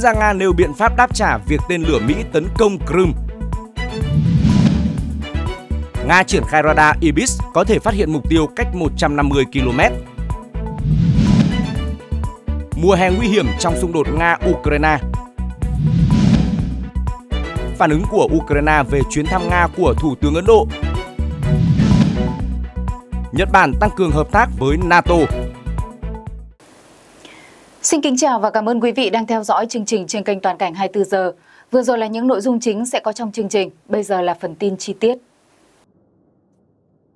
gia Nga nêu biện pháp đáp trả việc tên lửa Mỹ tấn công Crimea. Nga triển khai radar Ibis có thể phát hiện mục tiêu cách 150 km. Mùa hè nguy hiểm trong xung đột Nga-Ukraine. Phản ứng của Ukraine về chuyến thăm Nga của Thủ tướng Ấn Độ. Nhật Bản tăng cường hợp tác với NATO Xin kính chào và cảm ơn quý vị đang theo dõi chương trình trên kênh Toàn cảnh 24 giờ. Vừa rồi là những nội dung chính sẽ có trong chương trình, bây giờ là phần tin chi tiết.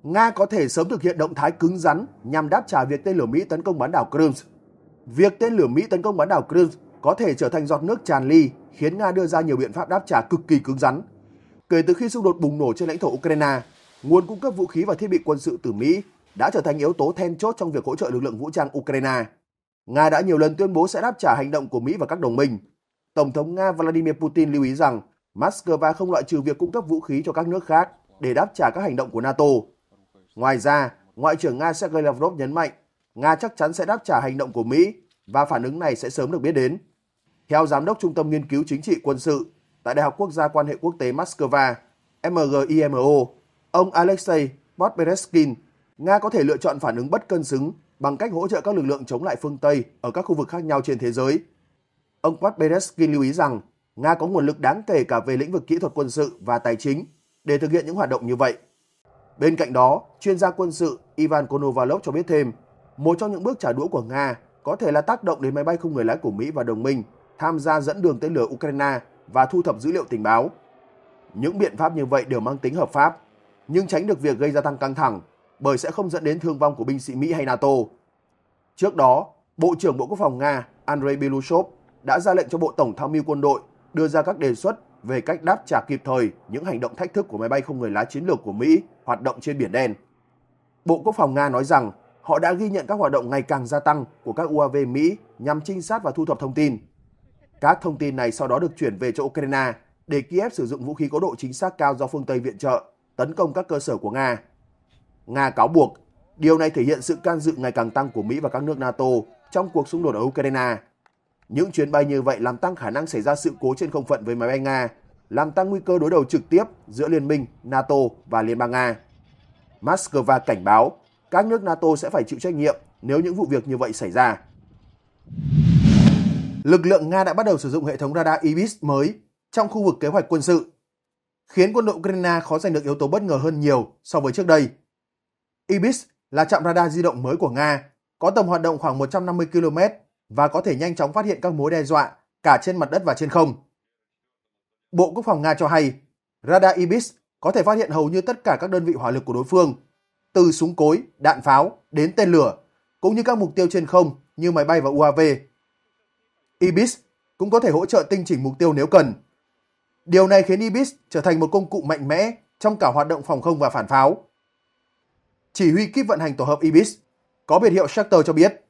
Nga có thể sớm thực hiện động thái cứng rắn nhằm đáp trả việc tên lửa Mỹ tấn công bán đảo Crimea. Việc tên lửa Mỹ tấn công bán đảo Crimea có thể trở thành giọt nước tràn ly, khiến Nga đưa ra nhiều biện pháp đáp trả cực kỳ cứng rắn. Kể từ khi xung đột bùng nổ trên lãnh thổ Ukraine, nguồn cung cấp vũ khí và thiết bị quân sự từ Mỹ đã trở thành yếu tố then chốt trong việc hỗ trợ lực lượng vũ trang Ukraine. Nga đã nhiều lần tuyên bố sẽ đáp trả hành động của Mỹ và các đồng minh. Tổng thống Nga Vladimir Putin lưu ý rằng Moscow không loại trừ việc cung cấp vũ khí cho các nước khác để đáp trả các hành động của NATO. Ngoài ra, Ngoại trưởng Nga Sergei Lavrov nhấn mạnh Nga chắc chắn sẽ đáp trả hành động của Mỹ và phản ứng này sẽ sớm được biết đến. Theo Giám đốc Trung tâm Nghiên cứu Chính trị Quân sự tại Đại học Quốc gia Quan hệ Quốc tế Moscow, MGIMO, ông Alexei Podbereskin, Nga có thể lựa chọn phản ứng bất cân xứng bằng cách hỗ trợ các lực lượng chống lại phương Tây ở các khu vực khác nhau trên thế giới. Ông Podbereskin lưu ý rằng Nga có nguồn lực đáng kể cả về lĩnh vực kỹ thuật quân sự và tài chính để thực hiện những hoạt động như vậy. Bên cạnh đó, chuyên gia quân sự Ivan Konovalov cho biết thêm, một trong những bước trả đũa của Nga có thể là tác động đến máy bay không người lái của Mỹ và đồng minh tham gia dẫn đường tên lửa Ukraine và thu thập dữ liệu tình báo. Những biện pháp như vậy đều mang tính hợp pháp, nhưng tránh được việc gây gia tăng căng thẳng bởi sẽ không dẫn đến thương vong của binh sĩ Mỹ hay NATO. Trước đó, Bộ trưởng Bộ Quốc phòng Nga Andrei Belousov đã ra lệnh cho Bộ Tổng tham mưu quân đội đưa ra các đề xuất về cách đáp trả kịp thời những hành động thách thức của máy bay không người lái chiến lược của Mỹ hoạt động trên Biển Đen. Bộ Quốc phòng Nga nói rằng họ đã ghi nhận các hoạt động ngày càng gia tăng của các UAV Mỹ nhằm trinh sát và thu thập thông tin. Các thông tin này sau đó được chuyển về cho Ukraine để Kiev sử dụng vũ khí có độ chính xác cao do phương Tây viện trợ tấn công các cơ sở của Nga. Nga cáo buộc điều này thể hiện sự can dự ngày càng tăng của Mỹ và các nước NATO trong cuộc xung đột ở Ukraine. Những chuyến bay như vậy làm tăng khả năng xảy ra sự cố trên không phận với máy bay Nga, làm tăng nguy cơ đối đầu trực tiếp giữa liên minh NATO và Liên bang Nga. Moscow cảnh báo các nước NATO sẽ phải chịu trách nhiệm nếu những vụ việc như vậy xảy ra. Lực lượng Nga đã bắt đầu sử dụng hệ thống radar Ibis mới trong khu vực kế hoạch quân sự, khiến quân đội Ukraine khó giành được yếu tố bất ngờ hơn nhiều so với trước đây. Ibis là trạm radar di động mới của Nga, có tầm hoạt động khoảng 150 km và có thể nhanh chóng phát hiện các mối đe dọa cả trên mặt đất và trên không. Bộ Quốc phòng Nga cho hay, radar Ibis có thể phát hiện hầu như tất cả các đơn vị hỏa lực của đối phương, từ súng cối, đạn pháo đến tên lửa, cũng như các mục tiêu trên không như máy bay và UAV. Ibis cũng có thể hỗ trợ tinh chỉnh mục tiêu nếu cần. Điều này khiến Ibis trở thành một công cụ mạnh mẽ trong cả hoạt động phòng không và phản pháo chỉ huy kíp vận hành tổ hợp Ibis, có biệt hiệu Shatter cho biết,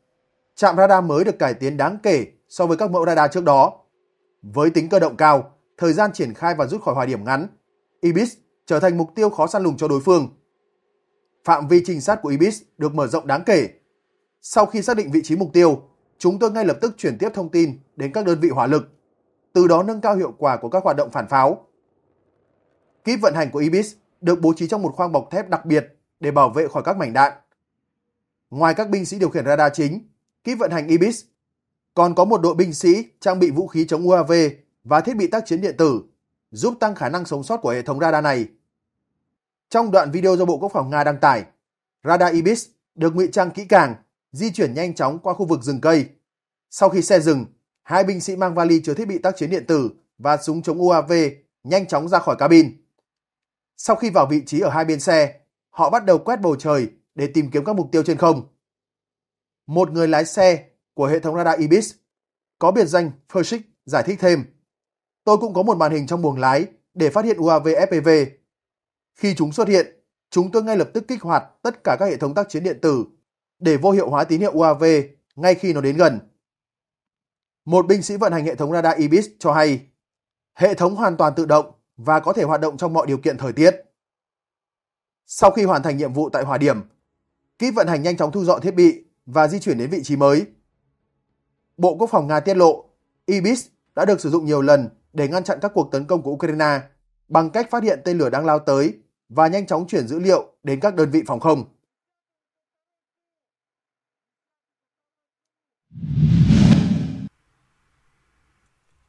trạm radar mới được cải tiến đáng kể so với các mẫu radar trước đó. Với tính cơ động cao, thời gian triển khai và rút khỏi hòa điểm ngắn, Ibis trở thành mục tiêu khó săn lùng cho đối phương. Phạm vi trinh sát của Ibis được mở rộng đáng kể. Sau khi xác định vị trí mục tiêu, chúng tôi ngay lập tức chuyển tiếp thông tin đến các đơn vị hỏa lực, từ đó nâng cao hiệu quả của các hoạt động phản pháo. Kíp vận hành của Ibis được bố trí trong một khoang bọc thép đặc biệt để bảo vệ khỏi các mảnh đạn. Ngoài các binh sĩ điều khiển radar chính, kíp vận hành Ibis, còn có một đội binh sĩ trang bị vũ khí chống UAV và thiết bị tác chiến điện tử, giúp tăng khả năng sống sót của hệ thống radar này. Trong đoạn video do Bộ Quốc phòng Nga đăng tải, radar Ibis được ngụy trang kỹ càng, di chuyển nhanh chóng qua khu vực rừng cây. Sau khi xe dừng, hai binh sĩ mang vali chứa thiết bị tác chiến điện tử và súng chống UAV nhanh chóng ra khỏi cabin. Sau khi vào vị trí ở hai bên xe, họ bắt đầu quét bầu trời để tìm kiếm các mục tiêu trên không. Một người lái xe của hệ thống radar Ibis có biệt danh Fershik giải thích thêm. Tôi cũng có một màn hình trong buồng lái để phát hiện UAV FPV. Khi chúng xuất hiện, chúng tôi ngay lập tức kích hoạt tất cả các hệ thống tác chiến điện tử để vô hiệu hóa tín hiệu UAV ngay khi nó đến gần. Một binh sĩ vận hành hệ thống radar Ibis cho hay, hệ thống hoàn toàn tự động và có thể hoạt động trong mọi điều kiện thời tiết. Sau khi hoàn thành nhiệm vụ tại hỏa điểm, kỹ vận hành nhanh chóng thu dọn thiết bị và di chuyển đến vị trí mới. Bộ Quốc phòng Nga tiết lộ, Ibis đã được sử dụng nhiều lần để ngăn chặn các cuộc tấn công của Ukraine bằng cách phát hiện tên lửa đang lao tới và nhanh chóng chuyển dữ liệu đến các đơn vị phòng không.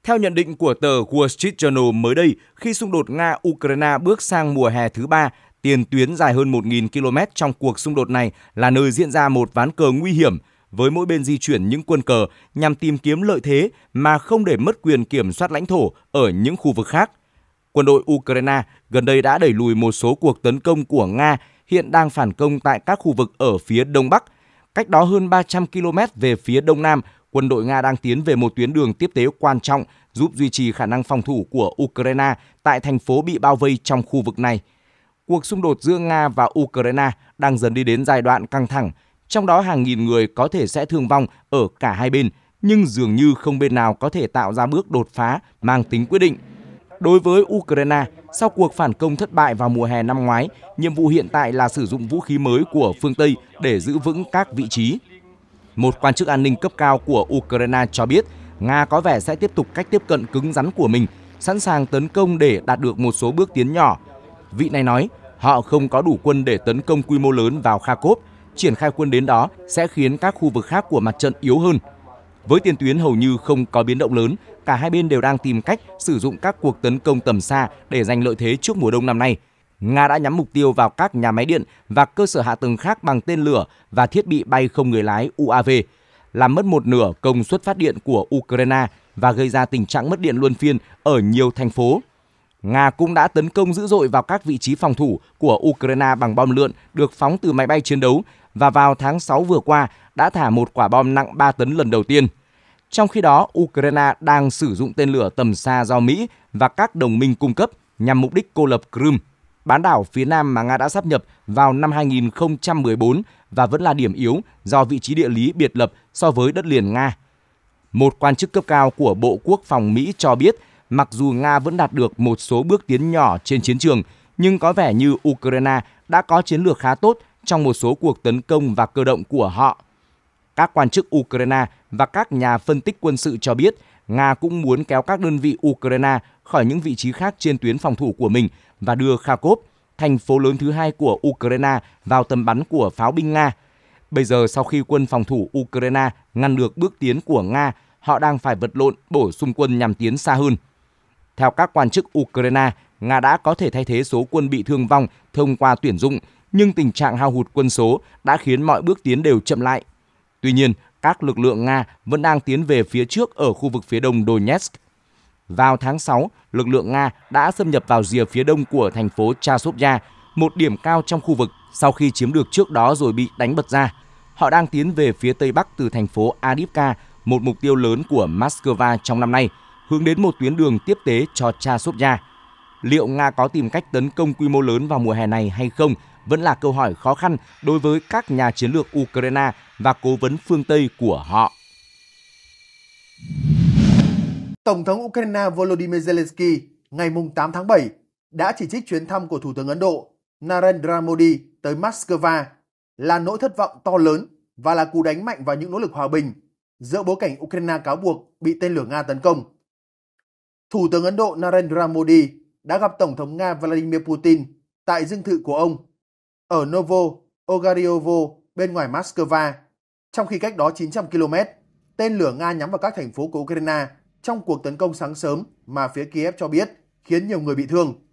Theo nhận định của tờ Wall Street Journal mới đây, khi xung đột Nga-Ukraine bước sang mùa hè thứ ba tiền tuyến dài hơn 1.000 km trong cuộc xung đột này là nơi diễn ra một ván cờ nguy hiểm với mỗi bên di chuyển những quân cờ nhằm tìm kiếm lợi thế mà không để mất quyền kiểm soát lãnh thổ ở những khu vực khác. Quân đội Ukraine gần đây đã đẩy lùi một số cuộc tấn công của Nga hiện đang phản công tại các khu vực ở phía đông bắc. Cách đó hơn 300 km về phía đông nam, quân đội Nga đang tiến về một tuyến đường tiếp tế quan trọng giúp duy trì khả năng phòng thủ của Ukraine tại thành phố bị bao vây trong khu vực này – cuộc xung đột giữa Nga và Ukraine đang dần đi đến giai đoạn căng thẳng, trong đó hàng nghìn người có thể sẽ thương vong ở cả hai bên, nhưng dường như không bên nào có thể tạo ra bước đột phá mang tính quyết định. Đối với Ukraine, sau cuộc phản công thất bại vào mùa hè năm ngoái, nhiệm vụ hiện tại là sử dụng vũ khí mới của phương Tây để giữ vững các vị trí. Một quan chức an ninh cấp cao của Ukraine cho biết, Nga có vẻ sẽ tiếp tục cách tiếp cận cứng rắn của mình, sẵn sàng tấn công để đạt được một số bước tiến nhỏ Vị này nói, họ không có đủ quân để tấn công quy mô lớn vào Kharkov, triển khai quân đến đó sẽ khiến các khu vực khác của mặt trận yếu hơn. Với tiền tuyến hầu như không có biến động lớn, cả hai bên đều đang tìm cách sử dụng các cuộc tấn công tầm xa để giành lợi thế trước mùa đông năm nay. Nga đã nhắm mục tiêu vào các nhà máy điện và cơ sở hạ tầng khác bằng tên lửa và thiết bị bay không người lái UAV, làm mất một nửa công suất phát điện của Ukraine và gây ra tình trạng mất điện luân phiên ở nhiều thành phố. Nga cũng đã tấn công dữ dội vào các vị trí phòng thủ của Ukraine bằng bom lượn được phóng từ máy bay chiến đấu và vào tháng 6 vừa qua đã thả một quả bom nặng 3 tấn lần đầu tiên. Trong khi đó, Ukraine đang sử dụng tên lửa tầm xa do Mỹ và các đồng minh cung cấp nhằm mục đích cô lập Crimea, bán đảo phía nam mà Nga đã sáp nhập vào năm 2014 và vẫn là điểm yếu do vị trí địa lý biệt lập so với đất liền Nga. Một quan chức cấp cao của Bộ Quốc phòng Mỹ cho biết mặc dù Nga vẫn đạt được một số bước tiến nhỏ trên chiến trường, nhưng có vẻ như Ukraine đã có chiến lược khá tốt trong một số cuộc tấn công và cơ động của họ. Các quan chức Ukraine và các nhà phân tích quân sự cho biết Nga cũng muốn kéo các đơn vị Ukraine khỏi những vị trí khác trên tuyến phòng thủ của mình và đưa Kharkov, thành phố lớn thứ hai của Ukraine, vào tầm bắn của pháo binh Nga. Bây giờ sau khi quân phòng thủ Ukraine ngăn được bước tiến của Nga, họ đang phải vật lộn bổ sung quân nhằm tiến xa hơn. Theo các quan chức Ukraine, Nga đã có thể thay thế số quân bị thương vong thông qua tuyển dụng, nhưng tình trạng hao hụt quân số đã khiến mọi bước tiến đều chậm lại. Tuy nhiên, các lực lượng Nga vẫn đang tiến về phía trước ở khu vực phía đông Donetsk. Vào tháng 6, lực lượng Nga đã xâm nhập vào rìa phía đông của thành phố Chasovya, một điểm cao trong khu vực sau khi chiếm được trước đó rồi bị đánh bật ra. Họ đang tiến về phía tây bắc từ thành phố Adivka, một mục tiêu lớn của Moscow trong năm nay – hướng đến một tuyến đường tiếp tế cho Cha sốt Nha. Liệu Nga có tìm cách tấn công quy mô lớn vào mùa hè này hay không vẫn là câu hỏi khó khăn đối với các nhà chiến lược Ukraine và cố vấn phương Tây của họ. Tổng thống Ukraine Volodymyr Zelensky ngày 8 tháng 7 đã chỉ trích chuyến thăm của Thủ tướng Ấn Độ Narendra Modi tới Moscow là nỗi thất vọng to lớn và là cú đánh mạnh vào những nỗ lực hòa bình giữa bối cảnh Ukraine cáo buộc bị tên lửa Nga tấn công. Thủ tướng Ấn Độ Narendra Modi đã gặp Tổng thống Nga Vladimir Putin tại dinh thự của ông ở Novo ogaryovo bên ngoài Moscow, trong khi cách đó 900 km, tên lửa Nga nhắm vào các thành phố của Ukraine trong cuộc tấn công sáng sớm mà phía Kiev cho biết khiến nhiều người bị thương.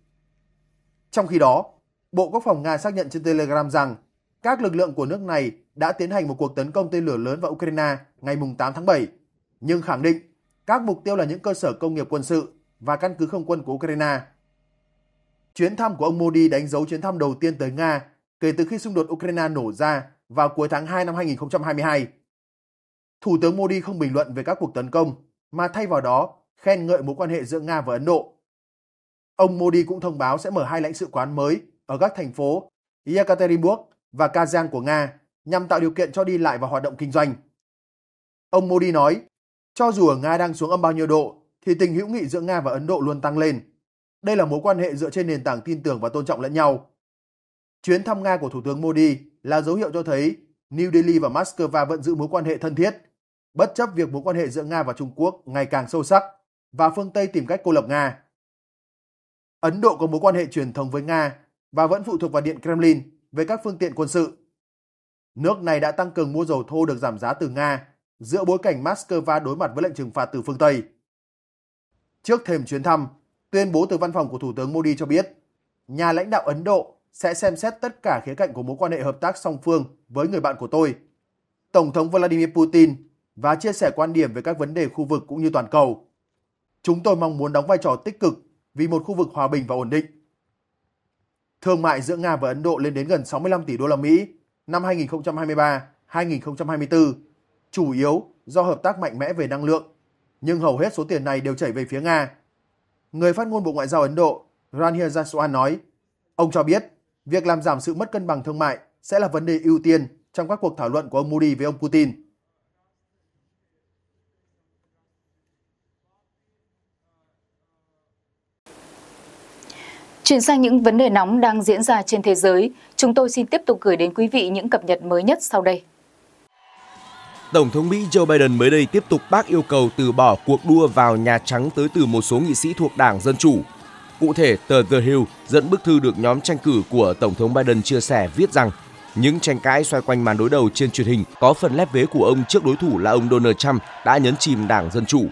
Trong khi đó, Bộ Quốc phòng Nga xác nhận trên Telegram rằng các lực lượng của nước này đã tiến hành một cuộc tấn công tên lửa lớn vào Ukraine ngày 8 tháng 7, nhưng khẳng định các mục tiêu là những cơ sở công nghiệp quân sự và căn cứ không quân của Ukraine. Chuyến thăm của ông Modi đánh dấu chuyến thăm đầu tiên tới Nga kể từ khi xung đột Ukraine nổ ra vào cuối tháng 2 năm 2022. Thủ tướng Modi không bình luận về các cuộc tấn công, mà thay vào đó khen ngợi mối quan hệ giữa Nga và Ấn Độ. Ông Modi cũng thông báo sẽ mở hai lãnh sự quán mới ở các thành phố Yekaterinburg và Kazan của Nga nhằm tạo điều kiện cho đi lại và hoạt động kinh doanh. Ông Modi nói cho dù ở Nga đang xuống âm bao nhiêu độ, thì tình hữu nghị giữa Nga và Ấn Độ luôn tăng lên. Đây là mối quan hệ dựa trên nền tảng tin tưởng và tôn trọng lẫn nhau. Chuyến thăm Nga của Thủ tướng Modi là dấu hiệu cho thấy New Delhi và Moscow vẫn giữ mối quan hệ thân thiết, bất chấp việc mối quan hệ giữa Nga và Trung Quốc ngày càng sâu sắc và phương Tây tìm cách cô lập Nga. Ấn Độ có mối quan hệ truyền thống với Nga và vẫn phụ thuộc vào Điện Kremlin về các phương tiện quân sự. Nước này đã tăng cường mua dầu thô được giảm giá từ Nga giữa bối cảnh Moscow đối mặt với lệnh trừng phạt từ phương Tây. Trước thềm chuyến thăm, tuyên bố từ văn phòng của Thủ tướng Modi cho biết, nhà lãnh đạo Ấn Độ sẽ xem xét tất cả khía cạnh của mối quan hệ hợp tác song phương với người bạn của tôi, Tổng thống Vladimir Putin và chia sẻ quan điểm về các vấn đề khu vực cũng như toàn cầu. Chúng tôi mong muốn đóng vai trò tích cực vì một khu vực hòa bình và ổn định. Thương mại giữa Nga và Ấn Độ lên đến gần 65 tỷ đô la Mỹ năm 2023-2024 chủ yếu do hợp tác mạnh mẽ về năng lượng, nhưng hầu hết số tiền này đều chảy về phía Nga. Người phát ngôn Bộ Ngoại giao Ấn Độ Ranhir Jaswan nói, ông cho biết việc làm giảm sự mất cân bằng thương mại sẽ là vấn đề ưu tiên trong các cuộc thảo luận của ông Modi với ông Putin. Chuyển sang những vấn đề nóng đang diễn ra trên thế giới, chúng tôi xin tiếp tục gửi đến quý vị những cập nhật mới nhất sau đây. Tổng thống Mỹ Joe Biden mới đây tiếp tục bác yêu cầu từ bỏ cuộc đua vào Nhà Trắng tới từ một số nghị sĩ thuộc Đảng Dân Chủ. Cụ thể, tờ The Hill dẫn bức thư được nhóm tranh cử của Tổng thống Biden chia sẻ viết rằng những tranh cãi xoay quanh màn đối đầu trên truyền hình có phần lép vế của ông trước đối thủ là ông Donald Trump đã nhấn chìm Đảng Dân Chủ.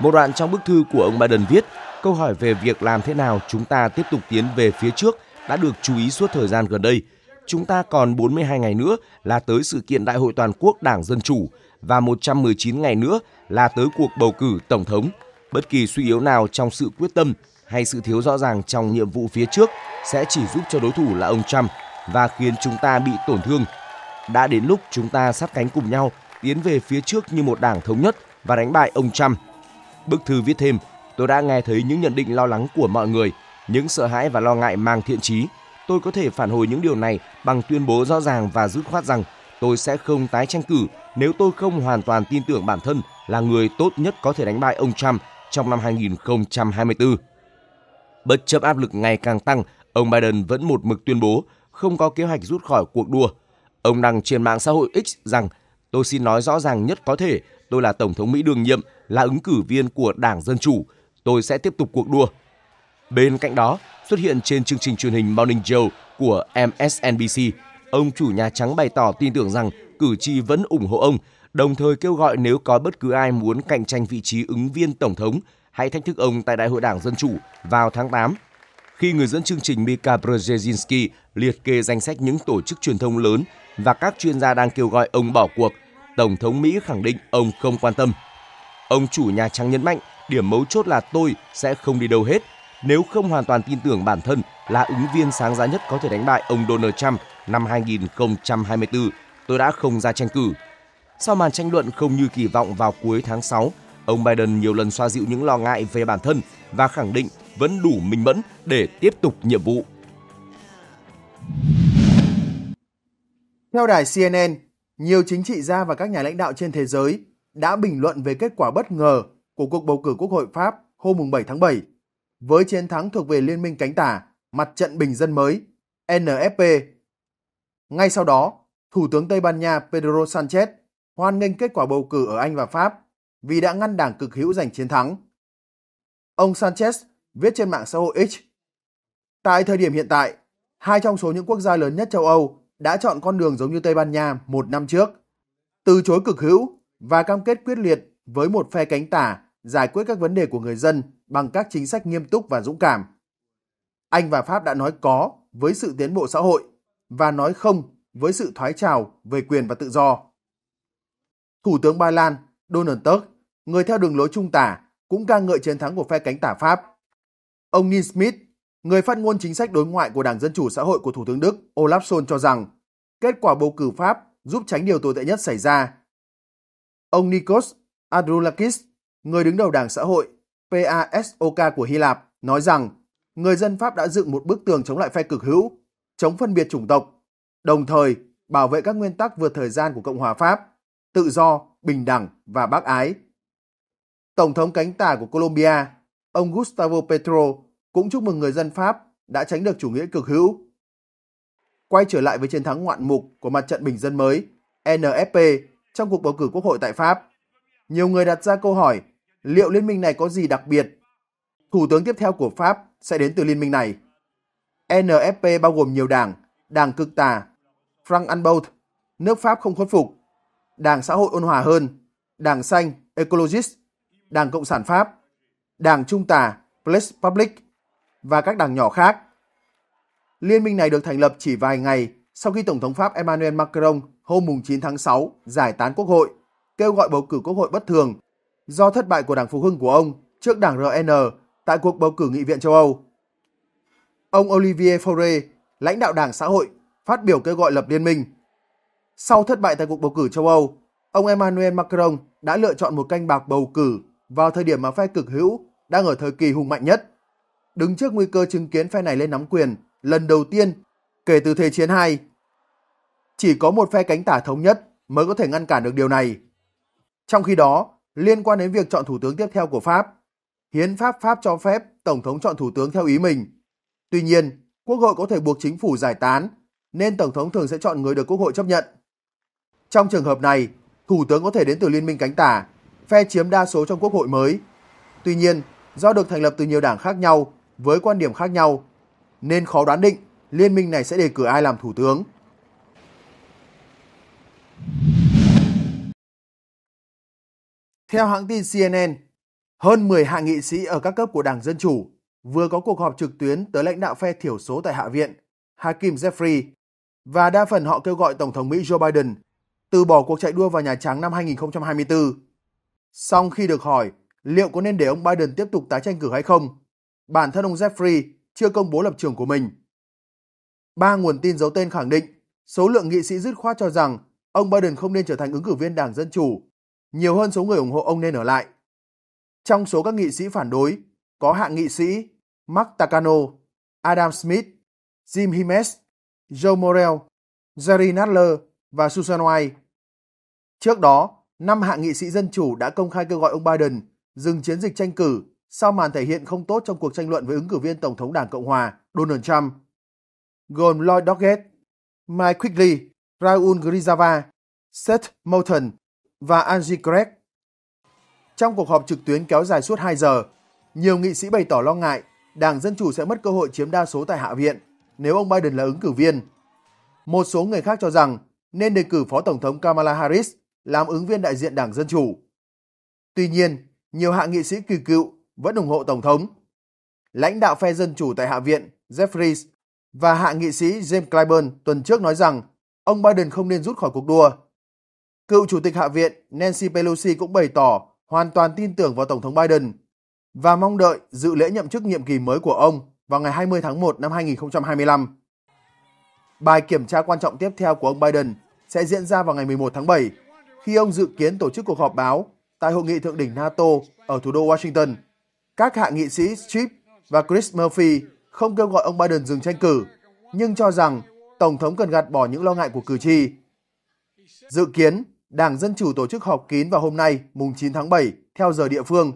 Một đoạn trong bức thư của ông Biden viết, câu hỏi về việc làm thế nào chúng ta tiếp tục tiến về phía trước đã được chú ý suốt thời gian gần đây – chúng ta còn 42 ngày nữa là tới sự kiện Đại hội Toàn quốc Đảng Dân Chủ và 119 ngày nữa là tới cuộc bầu cử Tổng thống. Bất kỳ suy yếu nào trong sự quyết tâm hay sự thiếu rõ ràng trong nhiệm vụ phía trước sẽ chỉ giúp cho đối thủ là ông Trump và khiến chúng ta bị tổn thương. Đã đến lúc chúng ta sát cánh cùng nhau tiến về phía trước như một đảng thống nhất và đánh bại ông Trump. Bức thư viết thêm, tôi đã nghe thấy những nhận định lo lắng của mọi người, những sợ hãi và lo ngại mang thiện trí tôi có thể phản hồi những điều này bằng tuyên bố rõ ràng và dứt khoát rằng tôi sẽ không tái tranh cử nếu tôi không hoàn toàn tin tưởng bản thân là người tốt nhất có thể đánh bại ông Trump trong năm 2024. Bất chấp áp lực ngày càng tăng, ông Biden vẫn một mực tuyên bố không có kế hoạch rút khỏi cuộc đua. Ông đăng trên mạng xã hội X rằng Tôi xin nói rõ ràng nhất có thể, tôi là Tổng thống Mỹ đương nhiệm, là ứng cử viên của Đảng Dân Chủ. Tôi sẽ tiếp tục cuộc đua. Bên cạnh đó, Xuất hiện trên chương trình truyền hình Morning Joe của MSNBC, ông chủ Nhà Trắng bày tỏ tin tưởng rằng cử tri vẫn ủng hộ ông, đồng thời kêu gọi nếu có bất cứ ai muốn cạnh tranh vị trí ứng viên Tổng thống, hãy thách thức ông tại Đại hội Đảng Dân Chủ vào tháng 8 khi người dẫn chương trình Mika Brzezinski liệt kê danh sách những tổ chức truyền thông lớn và các chuyên gia đang kêu gọi ông bỏ cuộc, Tổng thống Mỹ khẳng định ông không quan tâm. Ông chủ Nhà Trắng nhấn mạnh, điểm mấu chốt là tôi sẽ không đi đâu hết nếu không hoàn toàn tin tưởng bản thân là ứng viên sáng giá nhất có thể đánh bại ông Donald Trump năm 2024, tôi đã không ra tranh cử. Sau màn tranh luận không như kỳ vọng vào cuối tháng 6, ông Biden nhiều lần xoa dịu những lo ngại về bản thân và khẳng định vẫn đủ minh mẫn để tiếp tục nhiệm vụ. Theo đài CNN, nhiều chính trị gia và các nhà lãnh đạo trên thế giới đã bình luận về kết quả bất ngờ của cuộc bầu cử Quốc hội Pháp hôm 7 tháng 7 với chiến thắng thuộc về Liên minh cánh tả, mặt trận bình dân mới, NFP. Ngay sau đó, Thủ tướng Tây Ban Nha Pedro Sanchez hoan nghênh kết quả bầu cử ở Anh và Pháp vì đã ngăn đảng cực hữu giành chiến thắng. Ông Sanchez viết trên mạng xã hội X. Tại thời điểm hiện tại, hai trong số những quốc gia lớn nhất châu Âu đã chọn con đường giống như Tây Ban Nha một năm trước, từ chối cực hữu và cam kết quyết liệt với một phe cánh tả giải quyết các vấn đề của người dân bằng các chính sách nghiêm túc và dũng cảm. Anh và Pháp đã nói có với sự tiến bộ xã hội và nói không với sự thoái trào về quyền và tự do. Thủ tướng Ba Lan Donald Tusk, người theo đường lối trung tả, cũng ca ngợi chiến thắng của phe cánh tả Pháp. Ông Neil Smith, người phát ngôn chính sách đối ngoại của Đảng Dân Chủ Xã hội của Thủ tướng Đức Olaf Scholz cho rằng kết quả bầu cử Pháp giúp tránh điều tồi tệ nhất xảy ra. Ông Nikos Androulakis, người đứng đầu đảng xã hội PASOK của Hy Lạp nói rằng người dân Pháp đã dựng một bức tường chống lại phe cực hữu, chống phân biệt chủng tộc, đồng thời bảo vệ các nguyên tắc vượt thời gian của Cộng hòa Pháp, tự do, bình đẳng và bác ái. Tổng thống cánh tả của Colombia, ông Gustavo Petro cũng chúc mừng người dân Pháp đã tránh được chủ nghĩa cực hữu. Quay trở lại với chiến thắng ngoạn mục của mặt trận bình dân mới NFP trong cuộc bầu cử quốc hội tại Pháp, nhiều người đặt ra câu hỏi liệu liên minh này có gì đặc biệt? Thủ tướng tiếp theo của Pháp sẽ đến từ liên minh này. NFP bao gồm nhiều đảng, đảng cực tà, Frank Unbolt, nước Pháp không khuất phục, đảng xã hội ôn hòa hơn, đảng xanh, Ecologist, đảng Cộng sản Pháp, đảng trung tà, Place Public và các đảng nhỏ khác. Liên minh này được thành lập chỉ vài ngày sau khi Tổng thống Pháp Emmanuel Macron hôm 9 tháng 6 giải tán quốc hội, kêu gọi bầu cử quốc hội bất thường do thất bại của Đảng Phục Hưng của ông trước Đảng RN tại cuộc bầu cử nghị viện châu Âu. Ông Olivier Faure, lãnh đạo Đảng Xã hội, phát biểu kêu gọi lập liên minh. Sau thất bại tại cuộc bầu cử châu Âu, ông Emmanuel Macron đã lựa chọn một canh bạc bầu cử vào thời điểm mà phe cực hữu đang ở thời kỳ hùng mạnh nhất. Đứng trước nguy cơ chứng kiến phe này lên nắm quyền lần đầu tiên kể từ Thế chiến II. Chỉ có một phe cánh tả thống nhất mới có thể ngăn cản được điều này. Trong khi đó, Liên quan đến việc chọn thủ tướng tiếp theo của Pháp, hiến pháp Pháp cho phép tổng thống chọn thủ tướng theo ý mình. Tuy nhiên, quốc hội có thể buộc chính phủ giải tán, nên tổng thống thường sẽ chọn người được quốc hội chấp nhận. Trong trường hợp này, thủ tướng có thể đến từ liên minh cánh tả, phe chiếm đa số trong quốc hội mới. Tuy nhiên, do được thành lập từ nhiều đảng khác nhau với quan điểm khác nhau, nên khó đoán định liên minh này sẽ đề cử ai làm thủ tướng. Theo hãng tin CNN, hơn 10 hạ nghị sĩ ở các cấp của Đảng Dân Chủ vừa có cuộc họp trực tuyến tới lãnh đạo phe thiểu số tại Hạ viện, Hakim Jeffrey, và đa phần họ kêu gọi Tổng thống Mỹ Joe Biden từ bỏ cuộc chạy đua vào Nhà Trắng năm 2024. Song khi được hỏi liệu có nên để ông Biden tiếp tục tái tranh cử hay không, bản thân ông Jeffrey chưa công bố lập trường của mình. Ba nguồn tin giấu tên khẳng định số lượng nghị sĩ dứt khoát cho rằng ông Biden không nên trở thành ứng cử viên Đảng Dân Chủ nhiều hơn số người ủng hộ ông nên ở lại. Trong số các nghị sĩ phản đối có hạng nghị sĩ Mark Takano, Adam Smith, Jim Himes, Joe Morel, Jerry Nadler và Susan White. Trước đó, năm hạ nghị sĩ Dân Chủ đã công khai kêu gọi ông Biden dừng chiến dịch tranh cử sau màn thể hiện không tốt trong cuộc tranh luận với ứng cử viên Tổng thống Đảng Cộng Hòa Donald Trump, gồm Lloyd Doggett, Mike Quigley, Raul Grijalva, Seth Moulton và Angie Craig. Trong cuộc họp trực tuyến kéo dài suốt 2 giờ, nhiều nghị sĩ bày tỏ lo ngại Đảng Dân Chủ sẽ mất cơ hội chiếm đa số tại Hạ viện nếu ông Biden là ứng cử viên. Một số người khác cho rằng nên đề cử Phó Tổng thống Kamala Harris làm ứng viên đại diện Đảng Dân Chủ. Tuy nhiên, nhiều hạ nghị sĩ kỳ cựu vẫn ủng hộ Tổng thống. Lãnh đạo phe Dân Chủ tại Hạ viện Jeffries và hạ nghị sĩ James Clyburn tuần trước nói rằng ông Biden không nên rút khỏi cuộc đua Cựu Chủ tịch Hạ viện Nancy Pelosi cũng bày tỏ hoàn toàn tin tưởng vào Tổng thống Biden và mong đợi dự lễ nhậm chức nhiệm kỳ mới của ông vào ngày 20 tháng 1 năm 2025. Bài kiểm tra quan trọng tiếp theo của ông Biden sẽ diễn ra vào ngày 11 tháng 7 khi ông dự kiến tổ chức cuộc họp báo tại hội nghị thượng đỉnh NATO ở thủ đô Washington. Các hạ nghị sĩ Strip và Chris Murphy không kêu gọi ông Biden dừng tranh cử, nhưng cho rằng Tổng thống cần gạt bỏ những lo ngại của cử tri. Dự kiến, Đảng Dân Chủ tổ chức họp kín vào hôm nay, mùng 9 tháng 7, theo giờ địa phương.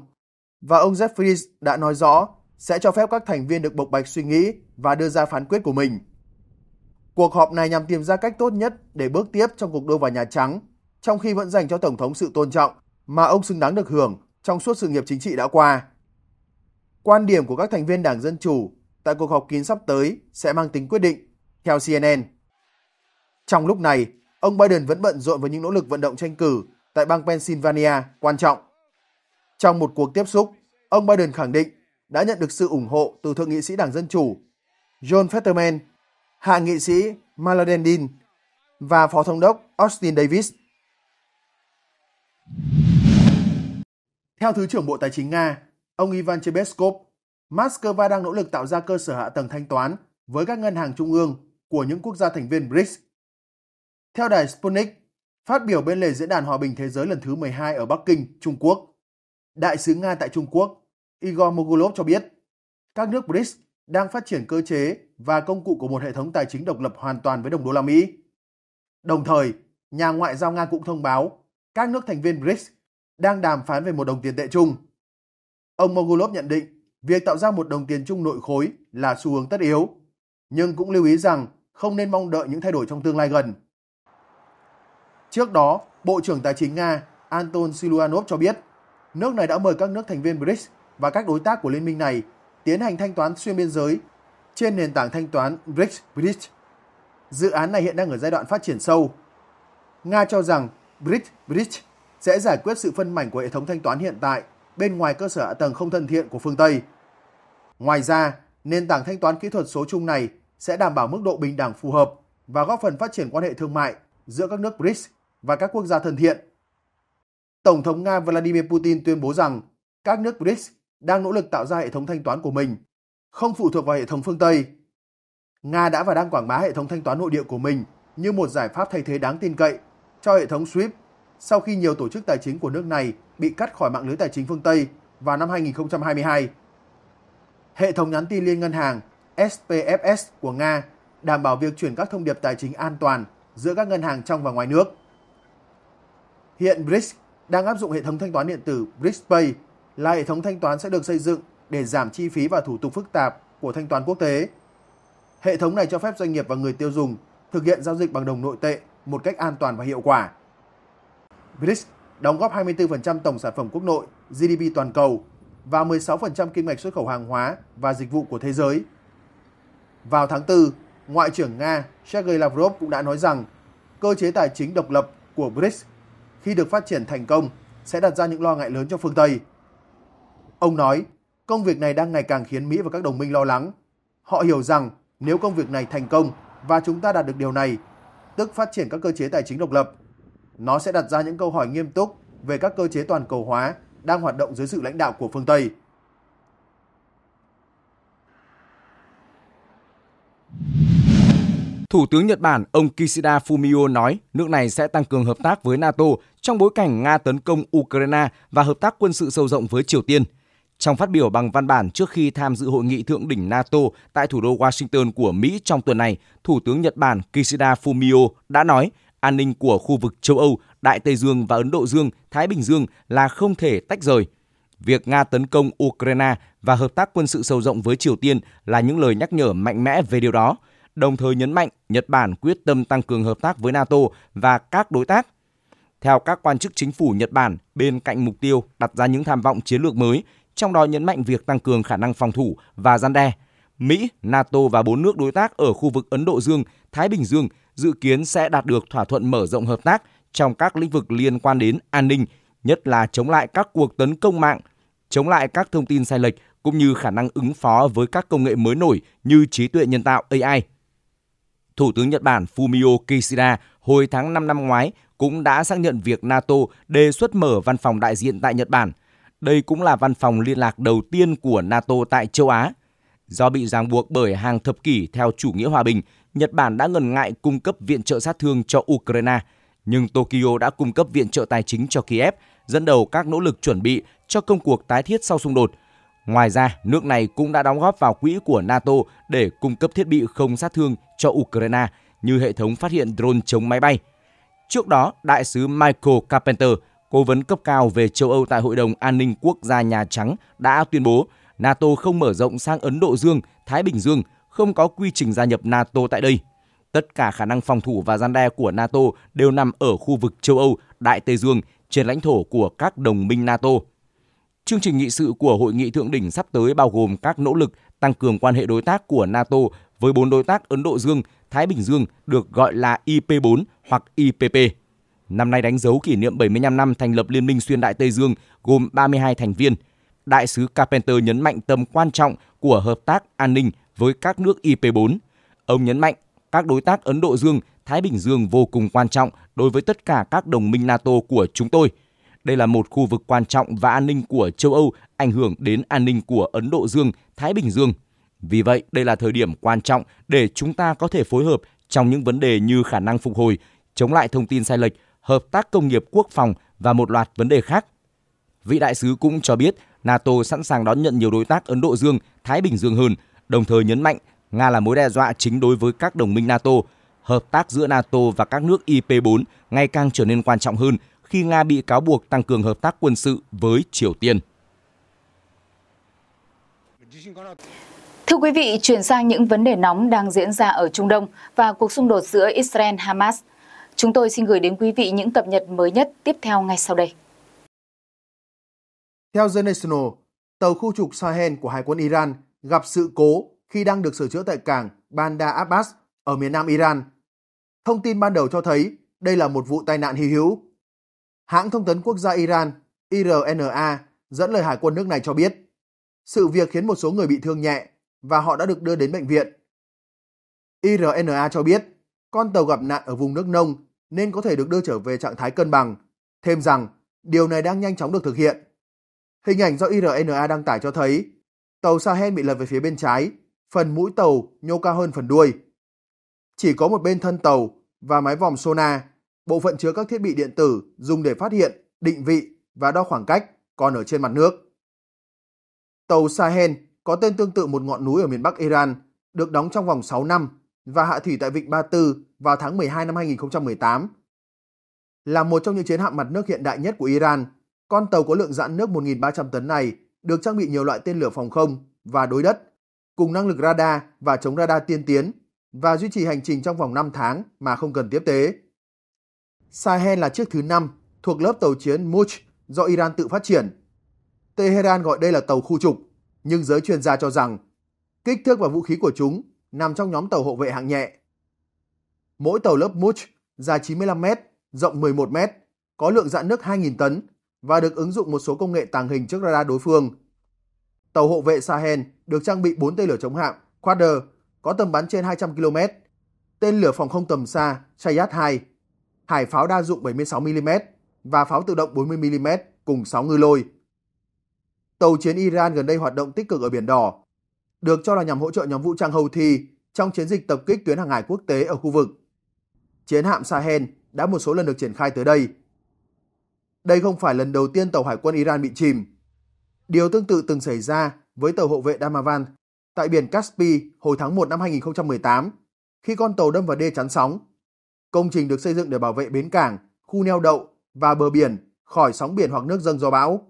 Và ông Jeff Fries đã nói rõ sẽ cho phép các thành viên được bộc bạch suy nghĩ và đưa ra phán quyết của mình. Cuộc họp này nhằm tìm ra cách tốt nhất để bước tiếp trong cuộc đua vào Nhà Trắng, trong khi vẫn dành cho Tổng thống sự tôn trọng mà ông xứng đáng được hưởng trong suốt sự nghiệp chính trị đã qua. Quan điểm của các thành viên Đảng Dân Chủ tại cuộc họp kín sắp tới sẽ mang tính quyết định, theo CNN. Trong lúc này, ông Biden vẫn bận rộn với những nỗ lực vận động tranh cử tại bang Pennsylvania quan trọng. Trong một cuộc tiếp xúc, ông Biden khẳng định đã nhận được sự ủng hộ từ Thượng nghị sĩ Đảng Dân Chủ John Fetterman, Hạ nghị sĩ Malden và Phó Thống đốc Austin Davis. Theo Thứ trưởng Bộ Tài chính Nga, ông Ivan Chebeskov, Moscow đang nỗ lực tạo ra cơ sở hạ tầng thanh toán với các ngân hàng trung ương của những quốc gia thành viên BRICS theo đài Sputnik, phát biểu bên lề Diễn đàn Hòa bình Thế giới lần thứ 12 ở Bắc Kinh, Trung Quốc, Đại sứ Nga tại Trung Quốc, Igor Mogulov cho biết, các nước BRICS đang phát triển cơ chế và công cụ của một hệ thống tài chính độc lập hoàn toàn với đồng đô la Mỹ. Đồng thời, nhà ngoại giao Nga cũng thông báo các nước thành viên BRICS đang đàm phán về một đồng tiền tệ chung. Ông Mogulov nhận định việc tạo ra một đồng tiền chung nội khối là xu hướng tất yếu, nhưng cũng lưu ý rằng không nên mong đợi những thay đổi trong tương lai gần. Trước đó, Bộ trưởng Tài chính Nga Anton Siluanov cho biết, nước này đã mời các nước thành viên BRICS và các đối tác của liên minh này tiến hành thanh toán xuyên biên giới trên nền tảng thanh toán BRICS brics Dự án này hiện đang ở giai đoạn phát triển sâu. Nga cho rằng BRICS brics sẽ giải quyết sự phân mảnh của hệ thống thanh toán hiện tại bên ngoài cơ sở hạ tầng không thân thiện của phương Tây. Ngoài ra, nền tảng thanh toán kỹ thuật số chung này sẽ đảm bảo mức độ bình đẳng phù hợp và góp phần phát triển quan hệ thương mại giữa các nước BRICS và các quốc gia thân thiện. Tổng thống Nga Vladimir Putin tuyên bố rằng các nước BRICS đang nỗ lực tạo ra hệ thống thanh toán của mình, không phụ thuộc vào hệ thống phương Tây. Nga đã và đang quảng bá hệ thống thanh toán nội địa của mình như một giải pháp thay thế đáng tin cậy cho hệ thống SWIFT sau khi nhiều tổ chức tài chính của nước này bị cắt khỏi mạng lưới tài chính phương Tây vào năm 2022. Hệ thống nhắn tin liên ngân hàng SPFS của Nga đảm bảo việc chuyển các thông điệp tài chính an toàn giữa các ngân hàng trong và ngoài nước. Hiện BRICS đang áp dụng hệ thống thanh toán điện tử BRICSPay là hệ thống thanh toán sẽ được xây dựng để giảm chi phí và thủ tục phức tạp của thanh toán quốc tế. Hệ thống này cho phép doanh nghiệp và người tiêu dùng thực hiện giao dịch bằng đồng nội tệ một cách an toàn và hiệu quả. BRICS đóng góp 24% tổng sản phẩm quốc nội GDP toàn cầu và 16% kim ngạch xuất khẩu hàng hóa và dịch vụ của thế giới. Vào tháng 4, Ngoại trưởng Nga Sergei Lavrov cũng đã nói rằng cơ chế tài chính độc lập của BRICS khi được phát triển thành công sẽ đặt ra những lo ngại lớn cho phương Tây. Ông nói, công việc này đang ngày càng khiến Mỹ và các đồng minh lo lắng. Họ hiểu rằng nếu công việc này thành công và chúng ta đạt được điều này, tức phát triển các cơ chế tài chính độc lập, nó sẽ đặt ra những câu hỏi nghiêm túc về các cơ chế toàn cầu hóa đang hoạt động dưới sự lãnh đạo của phương Tây. Thủ tướng Nhật Bản ông Kishida Fumio nói nước này sẽ tăng cường hợp tác với NATO trong bối cảnh Nga tấn công Ukraine và hợp tác quân sự sâu rộng với Triều Tiên. Trong phát biểu bằng văn bản trước khi tham dự hội nghị thượng đỉnh NATO tại thủ đô Washington của Mỹ trong tuần này, Thủ tướng Nhật Bản Kishida Fumio đã nói an ninh của khu vực châu Âu, Đại Tây Dương và Ấn Độ Dương, Thái Bình Dương là không thể tách rời. Việc Nga tấn công Ukraine và hợp tác quân sự sâu rộng với Triều Tiên là những lời nhắc nhở mạnh mẽ về điều đó – đồng thời nhấn mạnh Nhật Bản quyết tâm tăng cường hợp tác với NATO và các đối tác. Theo các quan chức chính phủ Nhật Bản, bên cạnh mục tiêu đặt ra những tham vọng chiến lược mới, trong đó nhấn mạnh việc tăng cường khả năng phòng thủ và gian đe, Mỹ, NATO và bốn nước đối tác ở khu vực Ấn Độ Dương, Thái Bình Dương dự kiến sẽ đạt được thỏa thuận mở rộng hợp tác trong các lĩnh vực liên quan đến an ninh, nhất là chống lại các cuộc tấn công mạng, chống lại các thông tin sai lệch cũng như khả năng ứng phó với các công nghệ mới nổi như trí tuệ nhân tạo AI. Thủ tướng Nhật Bản Fumio Kishida hồi tháng 5 năm ngoái cũng đã xác nhận việc NATO đề xuất mở văn phòng đại diện tại Nhật Bản. Đây cũng là văn phòng liên lạc đầu tiên của NATO tại châu Á. Do bị ràng buộc bởi hàng thập kỷ theo chủ nghĩa hòa bình, Nhật Bản đã ngần ngại cung cấp viện trợ sát thương cho Ukraine, nhưng Tokyo đã cung cấp viện trợ tài chính cho Kiev, dẫn đầu các nỗ lực chuẩn bị cho công cuộc tái thiết sau xung đột – Ngoài ra, nước này cũng đã đóng góp vào quỹ của NATO để cung cấp thiết bị không sát thương cho Ukraine như hệ thống phát hiện drone chống máy bay. Trước đó, đại sứ Michael Carpenter, cố vấn cấp cao về châu Âu tại Hội đồng An ninh Quốc gia Nhà Trắng đã tuyên bố NATO không mở rộng sang Ấn Độ Dương, Thái Bình Dương, không có quy trình gia nhập NATO tại đây. Tất cả khả năng phòng thủ và gian đe của NATO đều nằm ở khu vực châu Âu, Đại Tây Dương, trên lãnh thổ của các đồng minh NATO. Chương trình nghị sự của hội nghị thượng đỉnh sắp tới bao gồm các nỗ lực tăng cường quan hệ đối tác của NATO với bốn đối tác Ấn Độ Dương, Thái Bình Dương được gọi là IP4 hoặc IPP. Năm nay đánh dấu kỷ niệm 75 năm thành lập Liên minh xuyên Đại Tây Dương gồm 32 thành viên. Đại sứ Carpenter nhấn mạnh tầm quan trọng của hợp tác an ninh với các nước IP4. Ông nhấn mạnh các đối tác Ấn Độ Dương, Thái Bình Dương vô cùng quan trọng đối với tất cả các đồng minh NATO của chúng tôi – đây là một khu vực quan trọng và an ninh của châu Âu ảnh hưởng đến an ninh của Ấn Độ Dương, Thái Bình Dương. Vì vậy, đây là thời điểm quan trọng để chúng ta có thể phối hợp trong những vấn đề như khả năng phục hồi, chống lại thông tin sai lệch, hợp tác công nghiệp quốc phòng và một loạt vấn đề khác. Vị đại sứ cũng cho biết NATO sẵn sàng đón nhận nhiều đối tác Ấn Độ Dương, Thái Bình Dương hơn, đồng thời nhấn mạnh Nga là mối đe dọa chính đối với các đồng minh NATO. Hợp tác giữa NATO và các nước IP4 ngày càng trở nên quan trọng hơn – khi Nga bị cáo buộc tăng cường hợp tác quân sự với Triều Tiên. Thưa quý vị, chuyển sang những vấn đề nóng đang diễn ra ở Trung Đông và cuộc xung đột giữa Israel-Hamas. Chúng tôi xin gửi đến quý vị những cập nhật mới nhất tiếp theo ngay sau đây. Theo The National, tàu khu trục Sahel của Hải quân Iran gặp sự cố khi đang được sửa chữa tại cảng Bandar Abbas ở miền nam Iran. Thông tin ban đầu cho thấy đây là một vụ tai nạn hy hữu. Hãng thông tấn quốc gia Iran IRNA dẫn lời hải quân nước này cho biết, sự việc khiến một số người bị thương nhẹ và họ đã được đưa đến bệnh viện. IRNA cho biết, con tàu gặp nạn ở vùng nước nông nên có thể được đưa trở về trạng thái cân bằng, thêm rằng điều này đang nhanh chóng được thực hiện. Hình ảnh do IRNA đăng tải cho thấy, tàu Sahel bị lật về phía bên trái, phần mũi tàu nhô cao hơn phần đuôi. Chỉ có một bên thân tàu và mái vòm sonar bộ phận chứa các thiết bị điện tử dùng để phát hiện, định vị và đo khoảng cách còn ở trên mặt nước. Tàu Sahel có tên tương tự một ngọn núi ở miền Bắc Iran, được đóng trong vòng 6 năm và hạ thủy tại Vịnh Ba Tư vào tháng 12 năm 2018. Là một trong những chiến hạm mặt nước hiện đại nhất của Iran, con tàu có lượng dạn nước 1.300 tấn này được trang bị nhiều loại tên lửa phòng không và đối đất, cùng năng lực radar và chống radar tiên tiến và duy trì hành trình trong vòng 5 tháng mà không cần tiếp tế. Sahel là chiếc thứ 5 thuộc lớp tàu chiến Much do Iran tự phát triển. Tehran gọi đây là tàu khu trục, nhưng giới chuyên gia cho rằng kích thước và vũ khí của chúng nằm trong nhóm tàu hộ vệ hạng nhẹ. Mỗi tàu lớp Much dài 95 m, rộng 11 m, có lượng dạn nước 2.000 tấn và được ứng dụng một số công nghệ tàng hình trước radar đối phương. Tàu hộ vệ Sahel được trang bị 4 tên lửa chống hạm Quader có tầm bắn trên 200 km, tên lửa phòng không tầm xa Chayat 2 hải pháo đa dụng 76mm và pháo tự động 40mm cùng 6 ngư lôi. Tàu chiến Iran gần đây hoạt động tích cực ở Biển Đỏ, được cho là nhằm hỗ trợ nhóm vũ trang Houthi trong chiến dịch tập kích tuyến hàng hải quốc tế ở khu vực. Chiến hạm Sahel đã một số lần được triển khai tới đây. Đây không phải lần đầu tiên tàu hải quân Iran bị chìm. Điều tương tự từng xảy ra với tàu hộ vệ Damavand tại biển Caspi hồi tháng 1 năm 2018 khi con tàu đâm vào đê chắn sóng Công trình được xây dựng để bảo vệ bến cảng, khu neo đậu và bờ biển khỏi sóng biển hoặc nước dâng do bão.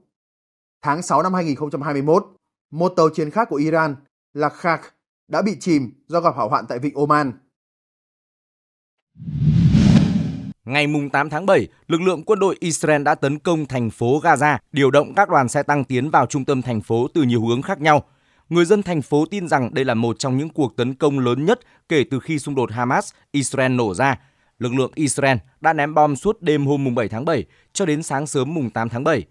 Tháng 6 năm 2021, một tàu chiến khác của Iran là Khak đã bị chìm do gặp hỏa hoạn tại vịnh Oman. Ngày 8 tháng 7, lực lượng quân đội Israel đã tấn công thành phố Gaza, điều động các đoàn xe tăng tiến vào trung tâm thành phố từ nhiều hướng khác nhau. Người dân thành phố tin rằng đây là một trong những cuộc tấn công lớn nhất kể từ khi xung đột Hamas-Israel nổ ra lực lượng Israel đã ném bom suốt đêm hôm 7 tháng 7 cho đến sáng sớm mùng 8 tháng 7.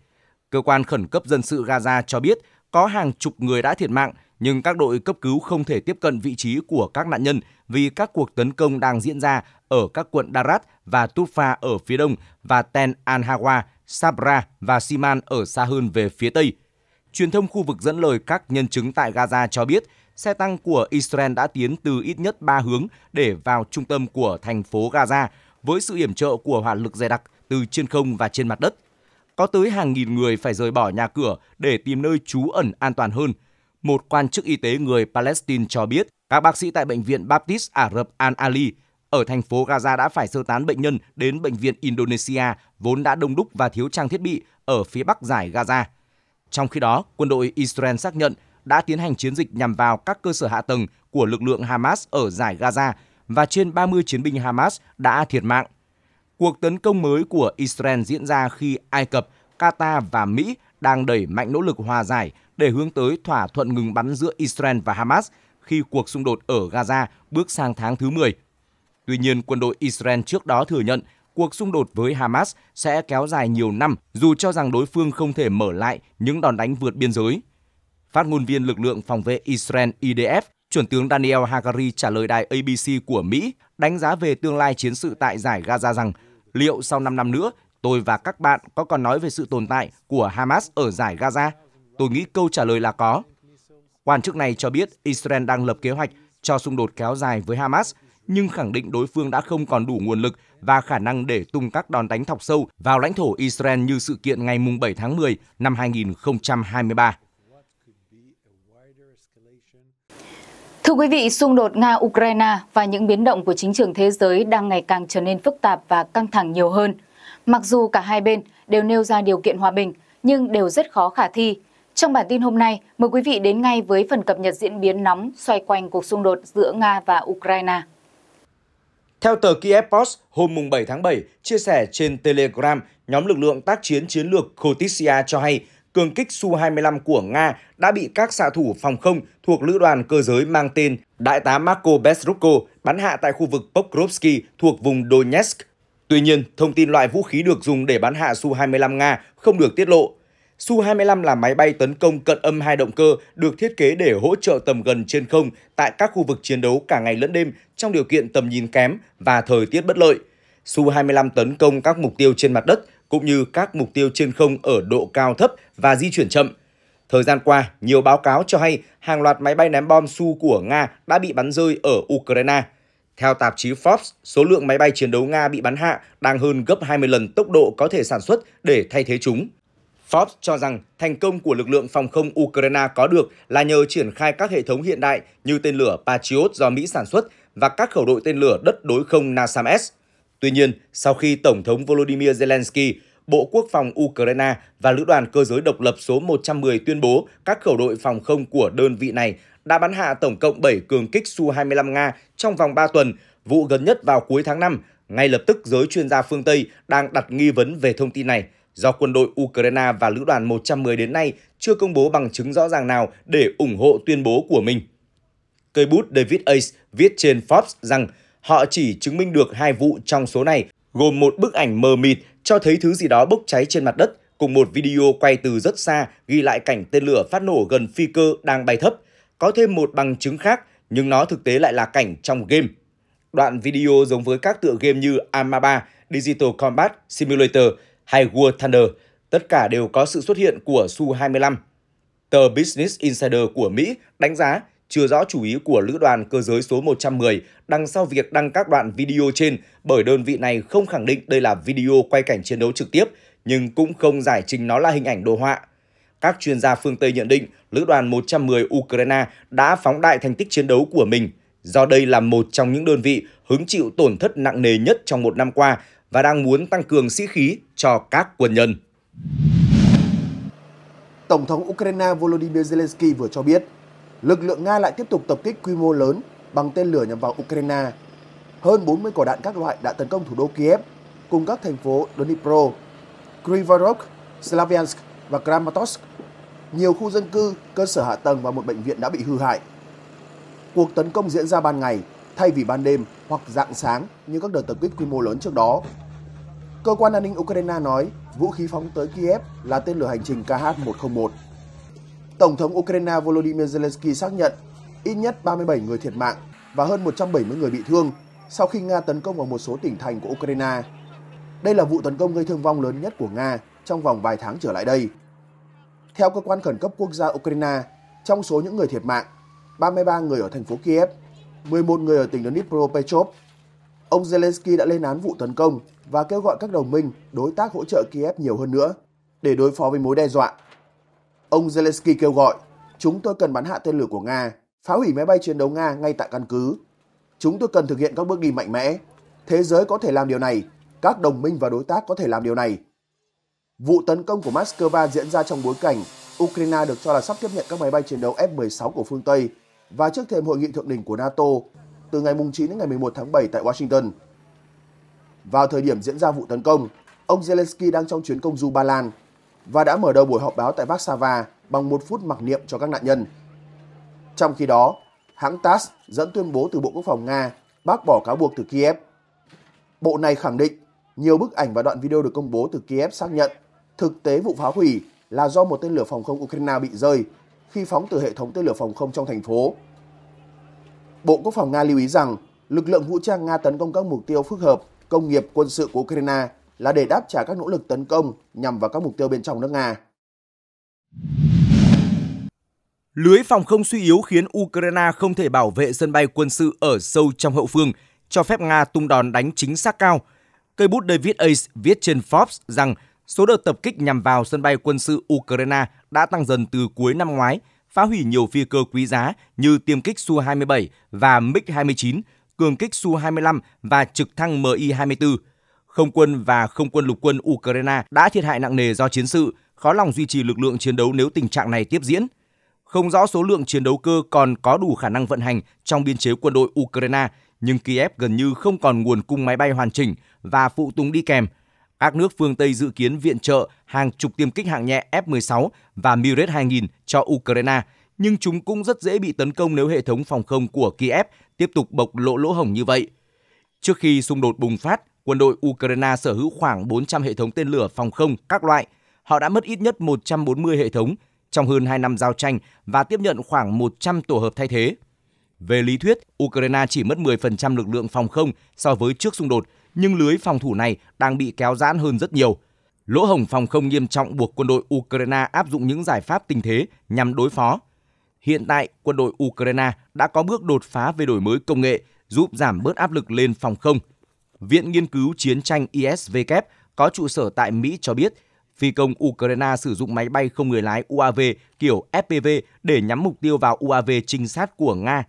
Cơ quan khẩn cấp dân sự Gaza cho biết có hàng chục người đã thiệt mạng nhưng các đội cấp cứu không thể tiếp cận vị trí của các nạn nhân vì các cuộc tấn công đang diễn ra ở các quận Darat và Tufa ở phía đông và Ten Al-Hawa, Sabra và Siman ở xa hơn về phía tây. Truyền thông khu vực dẫn lời các nhân chứng tại Gaza cho biết xe tăng của Israel đã tiến từ ít nhất 3 hướng để vào trung tâm của thành phố Gaza với sự yểm trợ của hỏa lực dày đặc từ trên không và trên mặt đất. Có tới hàng nghìn người phải rời bỏ nhà cửa để tìm nơi trú ẩn an toàn hơn. Một quan chức y tế người Palestine cho biết các bác sĩ tại bệnh viện Baptist Ả Rập Al Ali ở thành phố Gaza đã phải sơ tán bệnh nhân đến bệnh viện Indonesia vốn đã đông đúc và thiếu trang thiết bị ở phía bắc giải Gaza. Trong khi đó, quân đội Israel xác nhận đã tiến hành chiến dịch nhằm vào các cơ sở hạ tầng của lực lượng Hamas ở giải Gaza và trên 30 chiến binh Hamas đã thiệt mạng. Cuộc tấn công mới của Israel diễn ra khi Ai Cập, Qatar và Mỹ đang đẩy mạnh nỗ lực hòa giải để hướng tới thỏa thuận ngừng bắn giữa Israel và Hamas khi cuộc xung đột ở Gaza bước sang tháng thứ 10. Tuy nhiên, quân đội Israel trước đó thừa nhận cuộc xung đột với Hamas sẽ kéo dài nhiều năm dù cho rằng đối phương không thể mở lại những đòn đánh vượt biên giới. Phát ngôn viên lực lượng phòng vệ Israel IDF, chuẩn tướng Daniel Hagari trả lời đài ABC của Mỹ đánh giá về tương lai chiến sự tại giải Gaza rằng liệu sau 5 năm nữa tôi và các bạn có còn nói về sự tồn tại của Hamas ở giải Gaza? Tôi nghĩ câu trả lời là có. Quan chức này cho biết Israel đang lập kế hoạch cho xung đột kéo dài với Hamas, nhưng khẳng định đối phương đã không còn đủ nguồn lực và khả năng để tung các đòn đánh thọc sâu vào lãnh thổ Israel như sự kiện ngày 7 tháng 10 năm 2023. Thưa quý vị, xung đột Nga-Ukraine và những biến động của chính trường thế giới đang ngày càng trở nên phức tạp và căng thẳng nhiều hơn. Mặc dù cả hai bên đều nêu ra điều kiện hòa bình, nhưng đều rất khó khả thi. Trong bản tin hôm nay, mời quý vị đến ngay với phần cập nhật diễn biến nóng xoay quanh cuộc xung đột giữa Nga và Ukraine. Theo tờ Kiev Post, hôm 7 tháng 7, chia sẻ trên Telegram, nhóm lực lượng tác chiến chiến lược Khotissia cho hay cường kích Su-25 của Nga đã bị các xạ thủ phòng không thuộc lữ đoàn cơ giới mang tên Đại tá Marco Bezruko bắn hạ tại khu vực Pokrovsky thuộc vùng Donetsk. Tuy nhiên, thông tin loại vũ khí được dùng để bắn hạ Su-25 Nga không được tiết lộ. Su-25 là máy bay tấn công cận âm hai động cơ được thiết kế để hỗ trợ tầm gần trên không tại các khu vực chiến đấu cả ngày lẫn đêm trong điều kiện tầm nhìn kém và thời tiết bất lợi. Su-25 tấn công các mục tiêu trên mặt đất cũng như các mục tiêu trên không ở độ cao thấp và di chuyển chậm. Thời gian qua, nhiều báo cáo cho hay hàng loạt máy bay ném bom Su của Nga đã bị bắn rơi ở Ukraine. Theo tạp chí Forbes, số lượng máy bay chiến đấu Nga bị bắn hạ đang hơn gấp 20 lần tốc độ có thể sản xuất để thay thế chúng. Forbes cho rằng thành công của lực lượng phòng không Ukraine có được là nhờ triển khai các hệ thống hiện đại như tên lửa Patriot do Mỹ sản xuất và các khẩu đội tên lửa đất đối không NASAMS. Tuy nhiên, sau khi Tổng thống Volodymyr Zelensky, Bộ Quốc phòng Ukraine và Lữ đoàn Cơ giới Độc lập số 110 tuyên bố các khẩu đội phòng không của đơn vị này đã bắn hạ tổng cộng 7 cường kích Su-25 Nga trong vòng 3 tuần, vụ gần nhất vào cuối tháng 5. Ngay lập tức, giới chuyên gia phương Tây đang đặt nghi vấn về thông tin này do quân đội Ukraine và lữ đoàn 110 đến nay chưa công bố bằng chứng rõ ràng nào để ủng hộ tuyên bố của mình. Cây bút David Ace viết trên Forbes rằng họ chỉ chứng minh được hai vụ trong số này, gồm một bức ảnh mờ mịt cho thấy thứ gì đó bốc cháy trên mặt đất cùng một video quay từ rất xa ghi lại cảnh tên lửa phát nổ gần phi cơ đang bay thấp. Có thêm một bằng chứng khác, nhưng nó thực tế lại là cảnh trong game. Đoạn video giống với các tựa game như Arma 3, Digital Combat Simulator hay War Thunder, tất cả đều có sự xuất hiện của Su-25. Tờ Business Insider của Mỹ đánh giá chưa rõ chủ ý của lữ đoàn cơ giới số 110 đằng sau việc đăng các đoạn video trên bởi đơn vị này không khẳng định đây là video quay cảnh chiến đấu trực tiếp nhưng cũng không giải trình nó là hình ảnh đồ họa. Các chuyên gia phương Tây nhận định lữ đoàn 110 Ukraine đã phóng đại thành tích chiến đấu của mình do đây là một trong những đơn vị hứng chịu tổn thất nặng nề nhất trong một năm qua và đang muốn tăng cường sĩ khí cho các quân nhân. Tổng thống Ukraine Volodymyr Zelensky vừa cho biết lực lượng Nga lại tiếp tục tập kích quy mô lớn bằng tên lửa nhằm vào Ukraine. Hơn 40 quả đạn các loại đã tấn công thủ đô Kiev cùng các thành phố Dnipro, Krivorok, Slavyansk và Kramatorsk. Nhiều khu dân cư, cơ sở hạ tầng và một bệnh viện đã bị hư hại. Cuộc tấn công diễn ra ban ngày thay vì ban đêm hoặc dạng sáng như các đợt tập kích quy mô lớn trước đó. Cơ quan an ninh Ukraine nói vũ khí phóng tới Kiev là tên lửa hành trình KH-101 Tổng thống Ukraine Volodymyr Zelensky xác nhận ít nhất 37 người thiệt mạng và hơn 170 người bị thương sau khi Nga tấn công vào một số tỉnh thành của Ukraine. Đây là vụ tấn công gây thương vong lớn nhất của Nga trong vòng vài tháng trở lại đây. Theo cơ quan khẩn cấp quốc gia Ukraine, trong số những người thiệt mạng, 33 người ở thành phố Kiev, 11 người ở tỉnh Dnipropetrovsk. Ông Zelensky đã lên án vụ tấn công và kêu gọi các đồng minh, đối tác hỗ trợ Kiev nhiều hơn nữa để đối phó với mối đe dọa Ông Zelensky kêu gọi, chúng tôi cần bắn hạ tên lửa của Nga, phá hủy máy bay chiến đấu Nga ngay tại căn cứ. Chúng tôi cần thực hiện các bước đi mạnh mẽ. Thế giới có thể làm điều này, các đồng minh và đối tác có thể làm điều này. Vụ tấn công của Moscow diễn ra trong bối cảnh Ukraine được cho là sắp tiếp nhận các máy bay chiến đấu F-16 của phương Tây và trước thêm hội nghị thượng đỉnh của NATO từ ngày 9 đến ngày 11 tháng 7 tại Washington. Vào thời điểm diễn ra vụ tấn công, ông Zelensky đang trong chuyến công du Ba Lan và đã mở đầu buổi họp báo tại Warsaw bằng một phút mặc niệm cho các nạn nhân. Trong khi đó, hãng TASS dẫn tuyên bố từ Bộ Quốc phòng Nga bác bỏ cáo buộc từ Kiev. Bộ này khẳng định nhiều bức ảnh và đoạn video được công bố từ Kiev xác nhận thực tế vụ phá hủy là do một tên lửa phòng không Ukraine bị rơi khi phóng từ hệ thống tên lửa phòng không trong thành phố. Bộ Quốc phòng Nga lưu ý rằng lực lượng vũ trang Nga tấn công các mục tiêu phức hợp, công nghiệp, quân sự của Ukraine là để đáp trả các nỗ lực tấn công nhằm vào các mục tiêu bên trong nước Nga. Lưới phòng không suy yếu khiến Ukraine không thể bảo vệ sân bay quân sự ở sâu trong hậu phương, cho phép Nga tung đòn đánh chính xác cao. Cây bút David Ace viết trên Forbes rằng số đợt tập kích nhằm vào sân bay quân sự Ukraine đã tăng dần từ cuối năm ngoái, phá hủy nhiều phi cơ quý giá như tiêm kích Su-27 và MiG-29, cường kích Su-25 và trực thăng Mi-24– không quân và không quân lục quân Ukraine đã thiệt hại nặng nề do chiến sự, khó lòng duy trì lực lượng chiến đấu nếu tình trạng này tiếp diễn. Không rõ số lượng chiến đấu cơ còn có đủ khả năng vận hành trong biên chế quân đội Ukraine, nhưng Kiev gần như không còn nguồn cung máy bay hoàn chỉnh và phụ tùng đi kèm. Các nước phương Tây dự kiến viện trợ hàng chục tiêm kích hạng nhẹ F-16 và Mirage 2000 cho Ukraine, nhưng chúng cũng rất dễ bị tấn công nếu hệ thống phòng không của Kiev tiếp tục bộc lộ lỗ hổng như vậy. Trước khi xung đột bùng phát, quân đội Ukraine sở hữu khoảng 400 hệ thống tên lửa phòng không các loại. Họ đã mất ít nhất 140 hệ thống trong hơn 2 năm giao tranh và tiếp nhận khoảng 100 tổ hợp thay thế. Về lý thuyết, Ukraine chỉ mất 10% lực lượng phòng không so với trước xung đột, nhưng lưới phòng thủ này đang bị kéo giãn hơn rất nhiều. Lỗ hổng phòng không nghiêm trọng buộc quân đội Ukraine áp dụng những giải pháp tình thế nhằm đối phó. Hiện tại, quân đội Ukraine đã có bước đột phá về đổi mới công nghệ, giúp giảm bớt áp lực lên phòng không Viện Nghiên cứu Chiến tranh ISVK có trụ sở tại Mỹ cho biết, phi công Ukraine sử dụng máy bay không người lái UAV kiểu FPV để nhắm mục tiêu vào UAV trinh sát của Nga.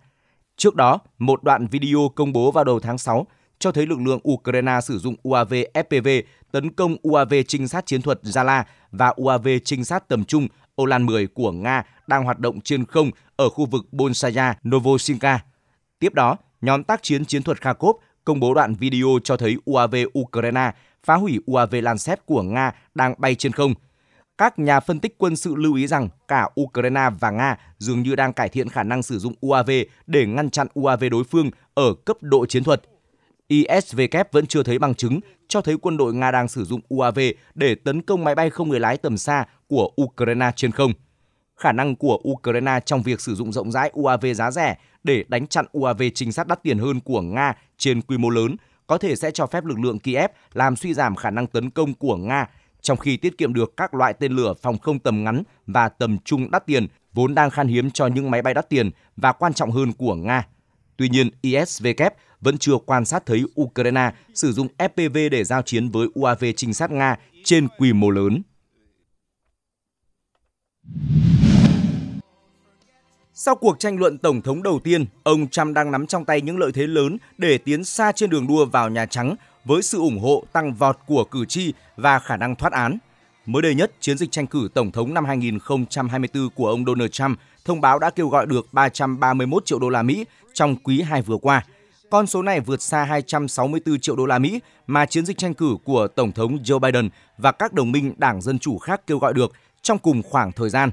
Trước đó, một đoạn video công bố vào đầu tháng 6 cho thấy lực lượng Ukraine sử dụng UAV FPV tấn công UAV trinh sát chiến thuật Zala và UAV trinh sát tầm trung Olan 10 của Nga đang hoạt động trên không ở khu vực Bolshaya Novosinka. Tiếp đó, nhóm tác chiến chiến thuật Kharkov công bố đoạn video cho thấy UAV Ukraine phá hủy UAV Lancet của Nga đang bay trên không. Các nhà phân tích quân sự lưu ý rằng cả Ukraine và Nga dường như đang cải thiện khả năng sử dụng UAV để ngăn chặn UAV đối phương ở cấp độ chiến thuật. ISVK vẫn chưa thấy bằng chứng cho thấy quân đội Nga đang sử dụng UAV để tấn công máy bay không người lái tầm xa của Ukraine trên không. Khả năng của Ukraine trong việc sử dụng rộng rãi UAV giá rẻ để đánh chặn UAV trinh sát đắt tiền hơn của Nga trên quy mô lớn, có thể sẽ cho phép lực lượng Kiev làm suy giảm khả năng tấn công của Nga, trong khi tiết kiệm được các loại tên lửa phòng không tầm ngắn và tầm trung đắt tiền vốn đang khan hiếm cho những máy bay đắt tiền và quan trọng hơn của Nga. Tuy nhiên, ISVK vẫn chưa quan sát thấy Ukraine sử dụng FPV để giao chiến với UAV trinh sát Nga trên quy mô lớn. Sau cuộc tranh luận tổng thống đầu tiên, ông Trump đang nắm trong tay những lợi thế lớn để tiến xa trên đường đua vào Nhà Trắng với sự ủng hộ tăng vọt của cử tri và khả năng thoát án. Mới đây nhất, chiến dịch tranh cử tổng thống năm 2024 của ông Donald Trump thông báo đã kêu gọi được 331 triệu đô la Mỹ trong quý 2 vừa qua. Con số này vượt xa 264 triệu đô la Mỹ mà chiến dịch tranh cử của tổng thống Joe Biden và các đồng minh Đảng Dân chủ khác kêu gọi được trong cùng khoảng thời gian.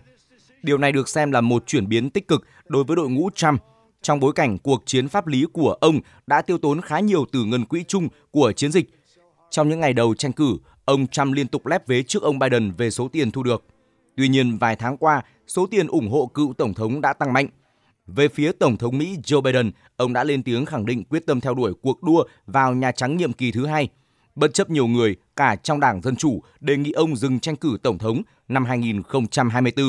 Điều này được xem là một chuyển biến tích cực đối với đội ngũ Trump trong bối cảnh cuộc chiến pháp lý của ông đã tiêu tốn khá nhiều từ ngân quỹ chung của chiến dịch. Trong những ngày đầu tranh cử, ông Trump liên tục lép vế trước ông Biden về số tiền thu được. Tuy nhiên, vài tháng qua, số tiền ủng hộ cựu tổng thống đã tăng mạnh. Về phía Tổng thống Mỹ Joe Biden, ông đã lên tiếng khẳng định quyết tâm theo đuổi cuộc đua vào Nhà Trắng nhiệm kỳ thứ hai. Bất chấp nhiều người, cả trong Đảng Dân Chủ, đề nghị ông dừng tranh cử Tổng thống năm 2024.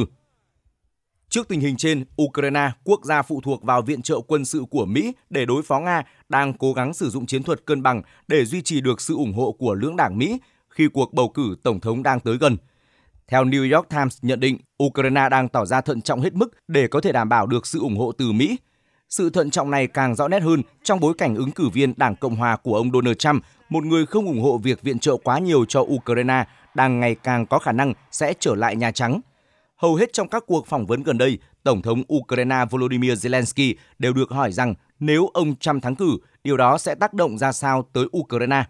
Trước tình hình trên, Ukraine, quốc gia phụ thuộc vào viện trợ quân sự của Mỹ để đối phó Nga, đang cố gắng sử dụng chiến thuật cân bằng để duy trì được sự ủng hộ của lưỡng đảng Mỹ khi cuộc bầu cử tổng thống đang tới gần. Theo New York Times nhận định, Ukraine đang tỏ ra thận trọng hết mức để có thể đảm bảo được sự ủng hộ từ Mỹ. Sự thận trọng này càng rõ nét hơn trong bối cảnh ứng cử viên Đảng Cộng hòa của ông Donald Trump, một người không ủng hộ việc viện trợ quá nhiều cho Ukraine, đang ngày càng có khả năng sẽ trở lại Nhà Trắng hầu hết trong các cuộc phỏng vấn gần đây, Tổng thống Ukraine Volodymyr Zelensky đều được hỏi rằng nếu ông Trump thắng cử, điều đó sẽ tác động ra sao tới Ukraine.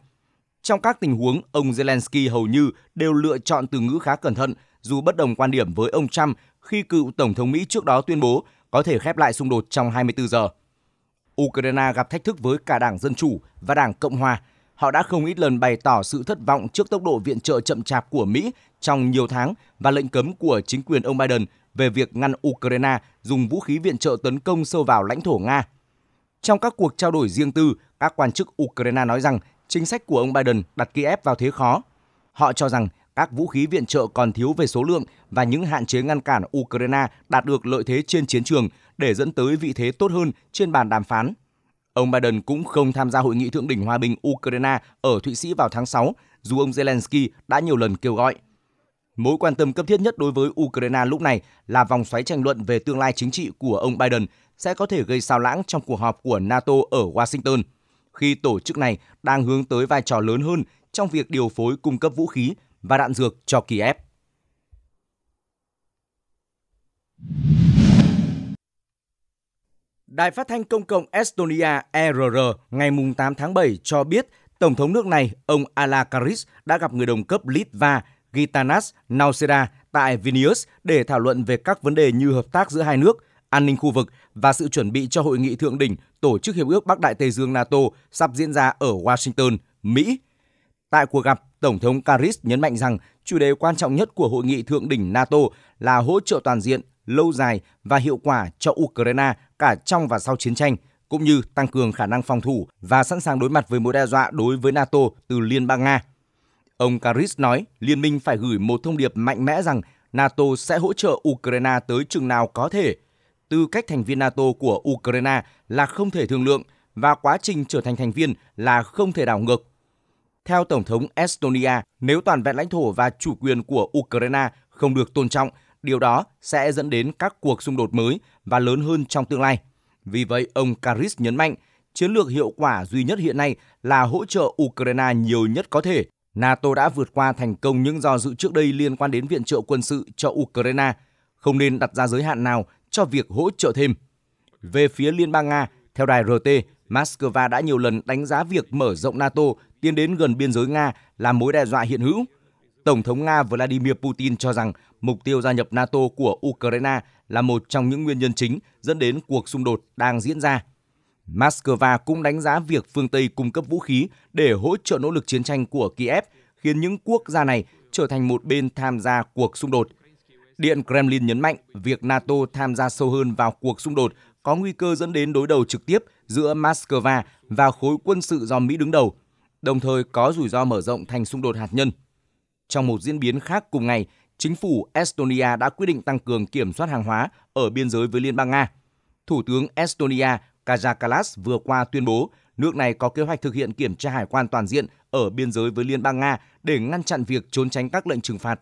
Trong các tình huống, ông Zelensky hầu như đều lựa chọn từ ngữ khá cẩn thận, dù bất đồng quan điểm với ông Trump khi cựu Tổng thống Mỹ trước đó tuyên bố có thể khép lại xung đột trong 24 giờ. Ukraine gặp thách thức với cả Đảng Dân Chủ và Đảng Cộng Hòa họ đã không ít lần bày tỏ sự thất vọng trước tốc độ viện trợ chậm chạp của Mỹ trong nhiều tháng và lệnh cấm của chính quyền ông Biden về việc ngăn Ukraine dùng vũ khí viện trợ tấn công sâu vào lãnh thổ Nga. Trong các cuộc trao đổi riêng tư, các quan chức Ukraine nói rằng chính sách của ông Biden đặt Kiev vào thế khó. Họ cho rằng các vũ khí viện trợ còn thiếu về số lượng và những hạn chế ngăn cản Ukraine đạt được lợi thế trên chiến trường để dẫn tới vị thế tốt hơn trên bàn đàm phán. Ông Biden cũng không tham gia hội nghị thượng đỉnh hòa bình Ukraine ở Thụy Sĩ vào tháng 6, dù ông Zelensky đã nhiều lần kêu gọi. Mối quan tâm cấp thiết nhất đối với Ukraine lúc này là vòng xoáy tranh luận về tương lai chính trị của ông Biden sẽ có thể gây sao lãng trong cuộc họp của NATO ở Washington, khi tổ chức này đang hướng tới vai trò lớn hơn trong việc điều phối cung cấp vũ khí và đạn dược cho Kiev. Đài phát thanh công cộng Estonia ERR ngày 8 tháng 7 cho biết Tổng thống nước này, ông Ala Karis, đã gặp người đồng cấp Litva Gitanas Nauseda tại Vilnius để thảo luận về các vấn đề như hợp tác giữa hai nước, an ninh khu vực và sự chuẩn bị cho hội nghị thượng đỉnh tổ chức Hiệp ước Bắc Đại Tây Dương NATO sắp diễn ra ở Washington, Mỹ. Tại cuộc gặp, Tổng thống Karis nhấn mạnh rằng chủ đề quan trọng nhất của hội nghị thượng đỉnh NATO là hỗ trợ toàn diện lâu dài và hiệu quả cho Ukraine cả trong và sau chiến tranh, cũng như tăng cường khả năng phòng thủ và sẵn sàng đối mặt với mối đe dọa đối với NATO từ Liên bang Nga. Ông Karis nói liên minh phải gửi một thông điệp mạnh mẽ rằng NATO sẽ hỗ trợ Ukraine tới chừng nào có thể. Tư cách thành viên NATO của Ukraine là không thể thương lượng và quá trình trở thành thành viên là không thể đảo ngược. Theo Tổng thống Estonia, nếu toàn vẹn lãnh thổ và chủ quyền của Ukraine không được tôn trọng Điều đó sẽ dẫn đến các cuộc xung đột mới và lớn hơn trong tương lai. Vì vậy, ông Karis nhấn mạnh, chiến lược hiệu quả duy nhất hiện nay là hỗ trợ Ukraine nhiều nhất có thể. NATO đã vượt qua thành công những do dự trước đây liên quan đến viện trợ quân sự cho Ukraine, không nên đặt ra giới hạn nào cho việc hỗ trợ thêm. Về phía Liên bang Nga, theo đài RT, Moscow đã nhiều lần đánh giá việc mở rộng NATO tiến đến gần biên giới Nga là mối đe dọa hiện hữu. Tổng thống Nga Vladimir Putin cho rằng mục tiêu gia nhập NATO của Ukraine là một trong những nguyên nhân chính dẫn đến cuộc xung đột đang diễn ra. Moscow cũng đánh giá việc phương Tây cung cấp vũ khí để hỗ trợ nỗ lực chiến tranh của Kiev khiến những quốc gia này trở thành một bên tham gia cuộc xung đột. Điện Kremlin nhấn mạnh việc NATO tham gia sâu hơn vào cuộc xung đột có nguy cơ dẫn đến đối đầu trực tiếp giữa Moscow và khối quân sự do Mỹ đứng đầu, đồng thời có rủi ro mở rộng thành xung đột hạt nhân. Trong một diễn biến khác cùng ngày, chính phủ Estonia đã quyết định tăng cường kiểm soát hàng hóa ở biên giới với Liên bang Nga. Thủ tướng Estonia Kaja Kallas vừa qua tuyên bố nước này có kế hoạch thực hiện kiểm tra hải quan toàn diện ở biên giới với Liên bang Nga để ngăn chặn việc trốn tránh các lệnh trừng phạt.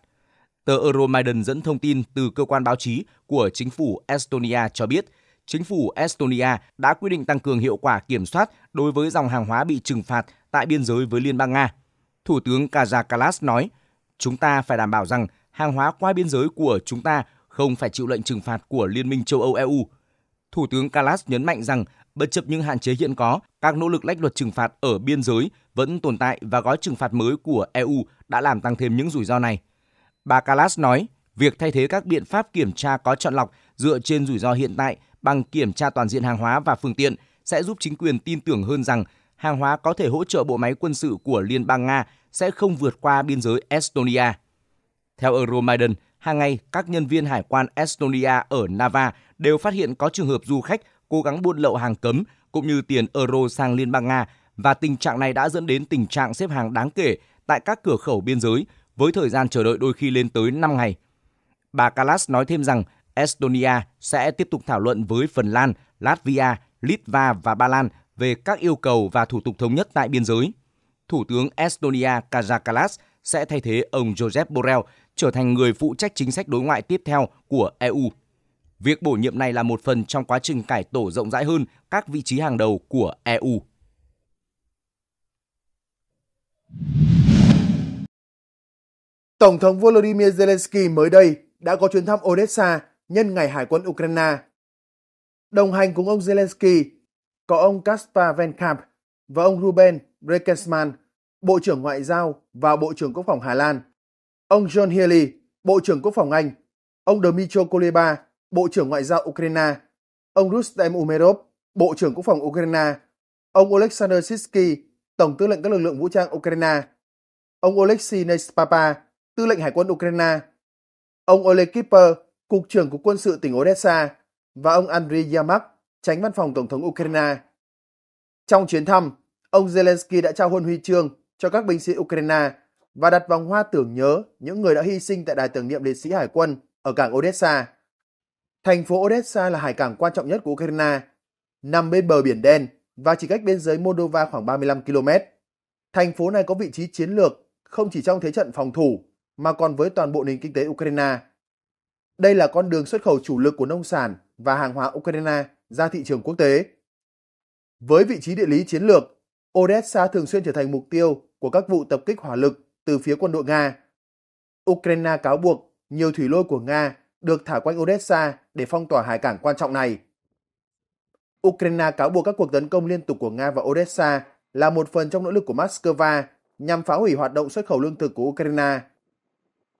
Tờ Euromaidan dẫn thông tin từ cơ quan báo chí của chính phủ Estonia cho biết, chính phủ Estonia đã quyết định tăng cường hiệu quả kiểm soát đối với dòng hàng hóa bị trừng phạt tại biên giới với Liên bang Nga. Thủ tướng Kaja Kallas nói, chúng ta phải đảm bảo rằng hàng hóa qua biên giới của chúng ta không phải chịu lệnh trừng phạt của Liên minh châu Âu EU. Thủ tướng Kallas nhấn mạnh rằng bất chấp những hạn chế hiện có, các nỗ lực lách luật trừng phạt ở biên giới vẫn tồn tại và gói trừng phạt mới của EU đã làm tăng thêm những rủi ro này. Bà Kallas nói, việc thay thế các biện pháp kiểm tra có chọn lọc dựa trên rủi ro hiện tại bằng kiểm tra toàn diện hàng hóa và phương tiện sẽ giúp chính quyền tin tưởng hơn rằng hàng hóa có thể hỗ trợ bộ máy quân sự của Liên bang Nga sẽ không vượt qua biên giới Estonia. Theo Euromaidan, hàng ngày các nhân viên hải quan Estonia ở Nava đều phát hiện có trường hợp du khách cố gắng buôn lậu hàng cấm cũng như tiền euro sang Liên bang Nga và tình trạng này đã dẫn đến tình trạng xếp hàng đáng kể tại các cửa khẩu biên giới với thời gian chờ đợi đôi khi lên tới 5 ngày. Bà Kalas nói thêm rằng Estonia sẽ tiếp tục thảo luận với Phần Lan, Latvia, Litva và Ba Lan về các yêu cầu và thủ tục thống nhất tại biên giới. Thủ tướng Estonia Kaja Kallas sẽ thay thế ông Joseph Borrell trở thành người phụ trách chính sách đối ngoại tiếp theo của EU. Việc bổ nhiệm này là một phần trong quá trình cải tổ rộng rãi hơn các vị trí hàng đầu của EU. Tổng thống Volodymyr Zelensky mới đây đã có chuyến thăm Odessa nhân ngày Hải quân Ukraine. Đồng hành cùng ông Zelensky có ông Kaspar Venkamp và ông Ruben Brekensman, Bộ trưởng Ngoại giao và Bộ trưởng Quốc phòng Hà Lan, ông John Healy, Bộ trưởng Quốc phòng Anh, ông Dmytro Kuleba, Bộ trưởng Ngoại giao Ukraine, ông Rustem Umerov, Bộ trưởng Quốc phòng Ukraine, ông Oleksandr Sitsky, Tổng tư lệnh các lực lượng vũ trang Ukraine, ông Oleksiy Nespapa, tư lệnh hải quân Ukraine, ông Oleg Kipper, Cục trưởng Cục quân sự tỉnh Odessa và ông Andriy Yamak, tránh văn phòng Tổng thống Ukraine. Trong chuyến thăm, Ông Zelensky đã trao huân huy chương cho các binh sĩ Ukraine và đặt vòng hoa tưởng nhớ những người đã hy sinh tại đài tưởng niệm liệt sĩ hải quân ở cảng Odessa. Thành phố Odessa là hải cảng quan trọng nhất của Ukraine, nằm bên bờ biển đen và chỉ cách biên giới Moldova khoảng 35 km. Thành phố này có vị trí chiến lược không chỉ trong thế trận phòng thủ mà còn với toàn bộ nền kinh tế Ukraine. Đây là con đường xuất khẩu chủ lực của nông sản và hàng hóa Ukraine ra thị trường quốc tế. Với vị trí địa lý chiến lược Odessa thường xuyên trở thành mục tiêu của các vụ tập kích hỏa lực từ phía quân đội Nga. Ukraine cáo buộc nhiều thủy lôi của Nga được thả quanh Odessa để phong tỏa hải cảng quan trọng này. Ukraine cáo buộc các cuộc tấn công liên tục của Nga vào Odessa là một phần trong nỗ lực của Moscow nhằm phá hủy hoạt động xuất khẩu lương thực của Ukraine.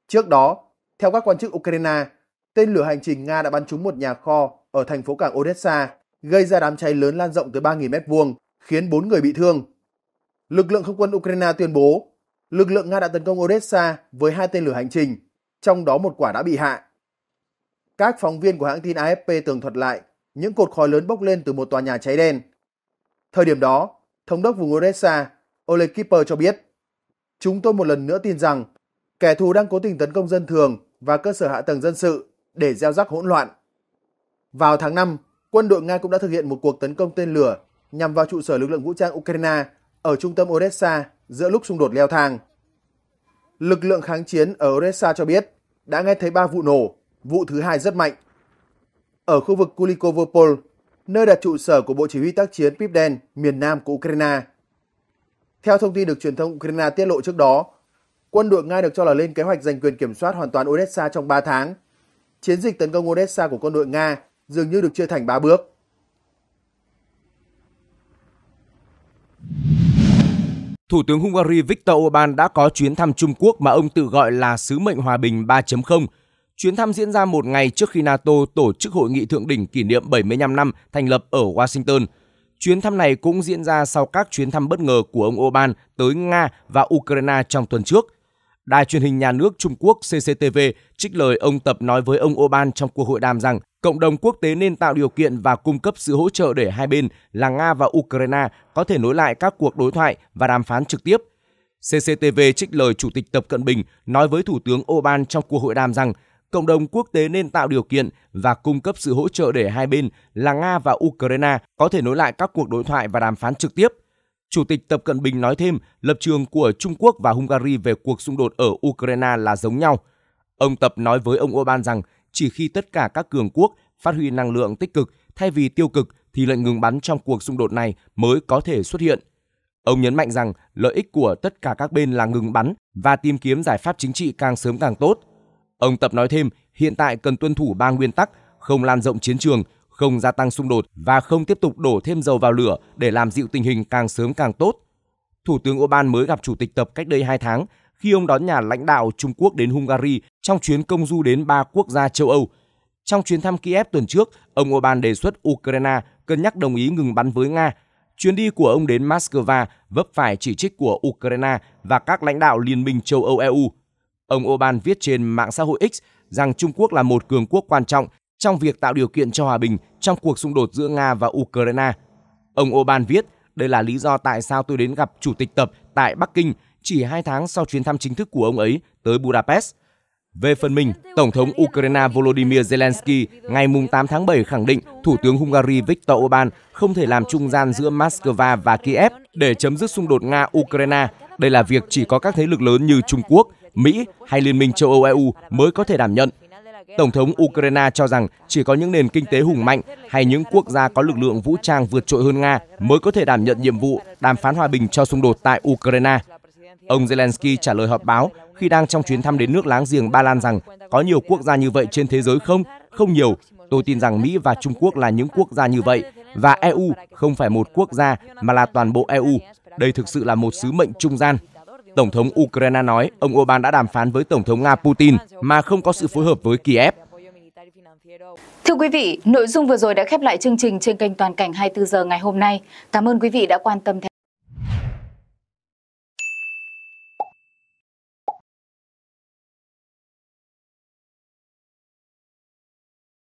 Trước đó, theo các quan chức Ukraine, tên lửa hành trình Nga đã bắn trúng một nhà kho ở thành phố cảng Odessa, gây ra đám cháy lớn lan rộng tới 3.000 mét vuông khiến 4 người bị thương. Lực lượng không quân Ukraine tuyên bố lực lượng Nga đã tấn công Odessa với hai tên lửa hành trình, trong đó một quả đã bị hạ. Các phóng viên của hãng tin AFP tường thuật lại những cột khói lớn bốc lên từ một tòa nhà cháy đen. Thời điểm đó, Thống đốc vùng Odessa Oleg Kipper cho biết Chúng tôi một lần nữa tin rằng kẻ thù đang cố tình tấn công dân thường và cơ sở hạ tầng dân sự để gieo rắc hỗn loạn. Vào tháng 5, quân đội Nga cũng đã thực hiện một cuộc tấn công tên lửa nhằm vào trụ sở lực lượng vũ trang Ukraine ở trung tâm Odessa giữa lúc xung đột leo thang. Lực lượng kháng chiến ở Odessa cho biết đã nghe thấy 3 vụ nổ, vụ thứ hai rất mạnh. Ở khu vực Kulikovopol, nơi đặt trụ sở của Bộ Chỉ huy tác chiến Pipden miền nam của Ukraine. Theo thông tin được truyền thông Ukraine tiết lộ trước đó, quân đội Nga được cho là lên kế hoạch giành quyền kiểm soát hoàn toàn Odessa trong 3 tháng. Chiến dịch tấn công Odessa của quân đội Nga dường như được chia thành 3 bước. Thủ tướng Hungary Viktor Orbán đã có chuyến thăm Trung Quốc mà ông tự gọi là sứ mệnh hòa bình 3.0. Chuyến thăm diễn ra một ngày trước khi NATO tổ chức hội nghị thượng đỉnh kỷ niệm 75 năm thành lập ở Washington. Chuyến thăm này cũng diễn ra sau các chuyến thăm bất ngờ của ông Orbán tới Nga và Ukraine trong tuần trước – Đài truyền hình nhà nước Trung Quốc CCTV trích lời ông Tập nói với ông Oban trong cuộc hội đàm rằng cộng đồng quốc tế nên tạo điều kiện và cung cấp sự hỗ trợ để hai bên là Nga và Ukraine có thể nối lại các cuộc đối thoại và đàm phán trực tiếp. CCTV trích lời Chủ tịch Tập Cận Bình nói với Thủ tướng Oban trong cuộc hội đàm rằng cộng đồng quốc tế nên tạo điều kiện và cung cấp sự hỗ trợ để hai bên là Nga và Ukraine có thể nối lại các cuộc đối thoại và đàm phán trực tiếp – Chủ tịch Tập Cận Bình nói thêm, lập trường của Trung Quốc và Hungary về cuộc xung đột ở Ukraine là giống nhau. Ông Tập nói với ông Orbán rằng chỉ khi tất cả các cường quốc phát huy năng lượng tích cực thay vì tiêu cực thì lệnh ngừng bắn trong cuộc xung đột này mới có thể xuất hiện. Ông nhấn mạnh rằng lợi ích của tất cả các bên là ngừng bắn và tìm kiếm giải pháp chính trị càng sớm càng tốt. Ông Tập nói thêm, hiện tại cần tuân thủ ba nguyên tắc, không lan rộng chiến trường, không gia tăng xung đột và không tiếp tục đổ thêm dầu vào lửa để làm dịu tình hình càng sớm càng tốt. Thủ tướng Orbán mới gặp Chủ tịch Tập cách đây 2 tháng khi ông đón nhà lãnh đạo Trung Quốc đến Hungary trong chuyến công du đến ba quốc gia châu Âu. Trong chuyến thăm Kiev tuần trước, ông Orbán đề xuất Ukraine cân nhắc đồng ý ngừng bắn với Nga. Chuyến đi của ông đến Moscow vấp phải chỉ trích của Ukraine và các lãnh đạo Liên minh châu Âu EU. Ông Orbán viết trên mạng xã hội X rằng Trung Quốc là một cường quốc quan trọng trong việc tạo điều kiện cho hòa bình trong cuộc xung đột giữa Nga và Ukraine. Ông Oban viết, đây là lý do tại sao tôi đến gặp Chủ tịch Tập tại Bắc Kinh chỉ hai tháng sau chuyến thăm chính thức của ông ấy tới Budapest. Về phần mình, Tổng thống Ukraine Volodymyr Zelensky ngày 8 tháng 7 khẳng định Thủ tướng Hungary Viktor Orbán không thể làm trung gian giữa Moscow và Kiev để chấm dứt xung đột Nga-Ukraine. Đây là việc chỉ có các thế lực lớn như Trung Quốc, Mỹ hay Liên minh châu Âu-EU mới có thể đảm nhận. Tổng thống Ukraine cho rằng chỉ có những nền kinh tế hùng mạnh hay những quốc gia có lực lượng vũ trang vượt trội hơn Nga mới có thể đảm nhận nhiệm vụ đàm phán hòa bình cho xung đột tại Ukraine. Ông Zelensky trả lời họp báo khi đang trong chuyến thăm đến nước láng giềng Ba Lan rằng có nhiều quốc gia như vậy trên thế giới không? Không nhiều. Tôi tin rằng Mỹ và Trung Quốc là những quốc gia như vậy và EU không phải một quốc gia mà là toàn bộ EU. Đây thực sự là một sứ mệnh trung gian. Tổng thống Ukraine nói ông Orbán đã đàm phán với Tổng thống Nga Putin mà không có sự phối hợp với Kiev. Thưa quý vị, nội dung vừa rồi đã khép lại chương trình trên kênh Toàn cảnh 24 giờ ngày hôm nay. Cảm ơn quý vị đã quan tâm theo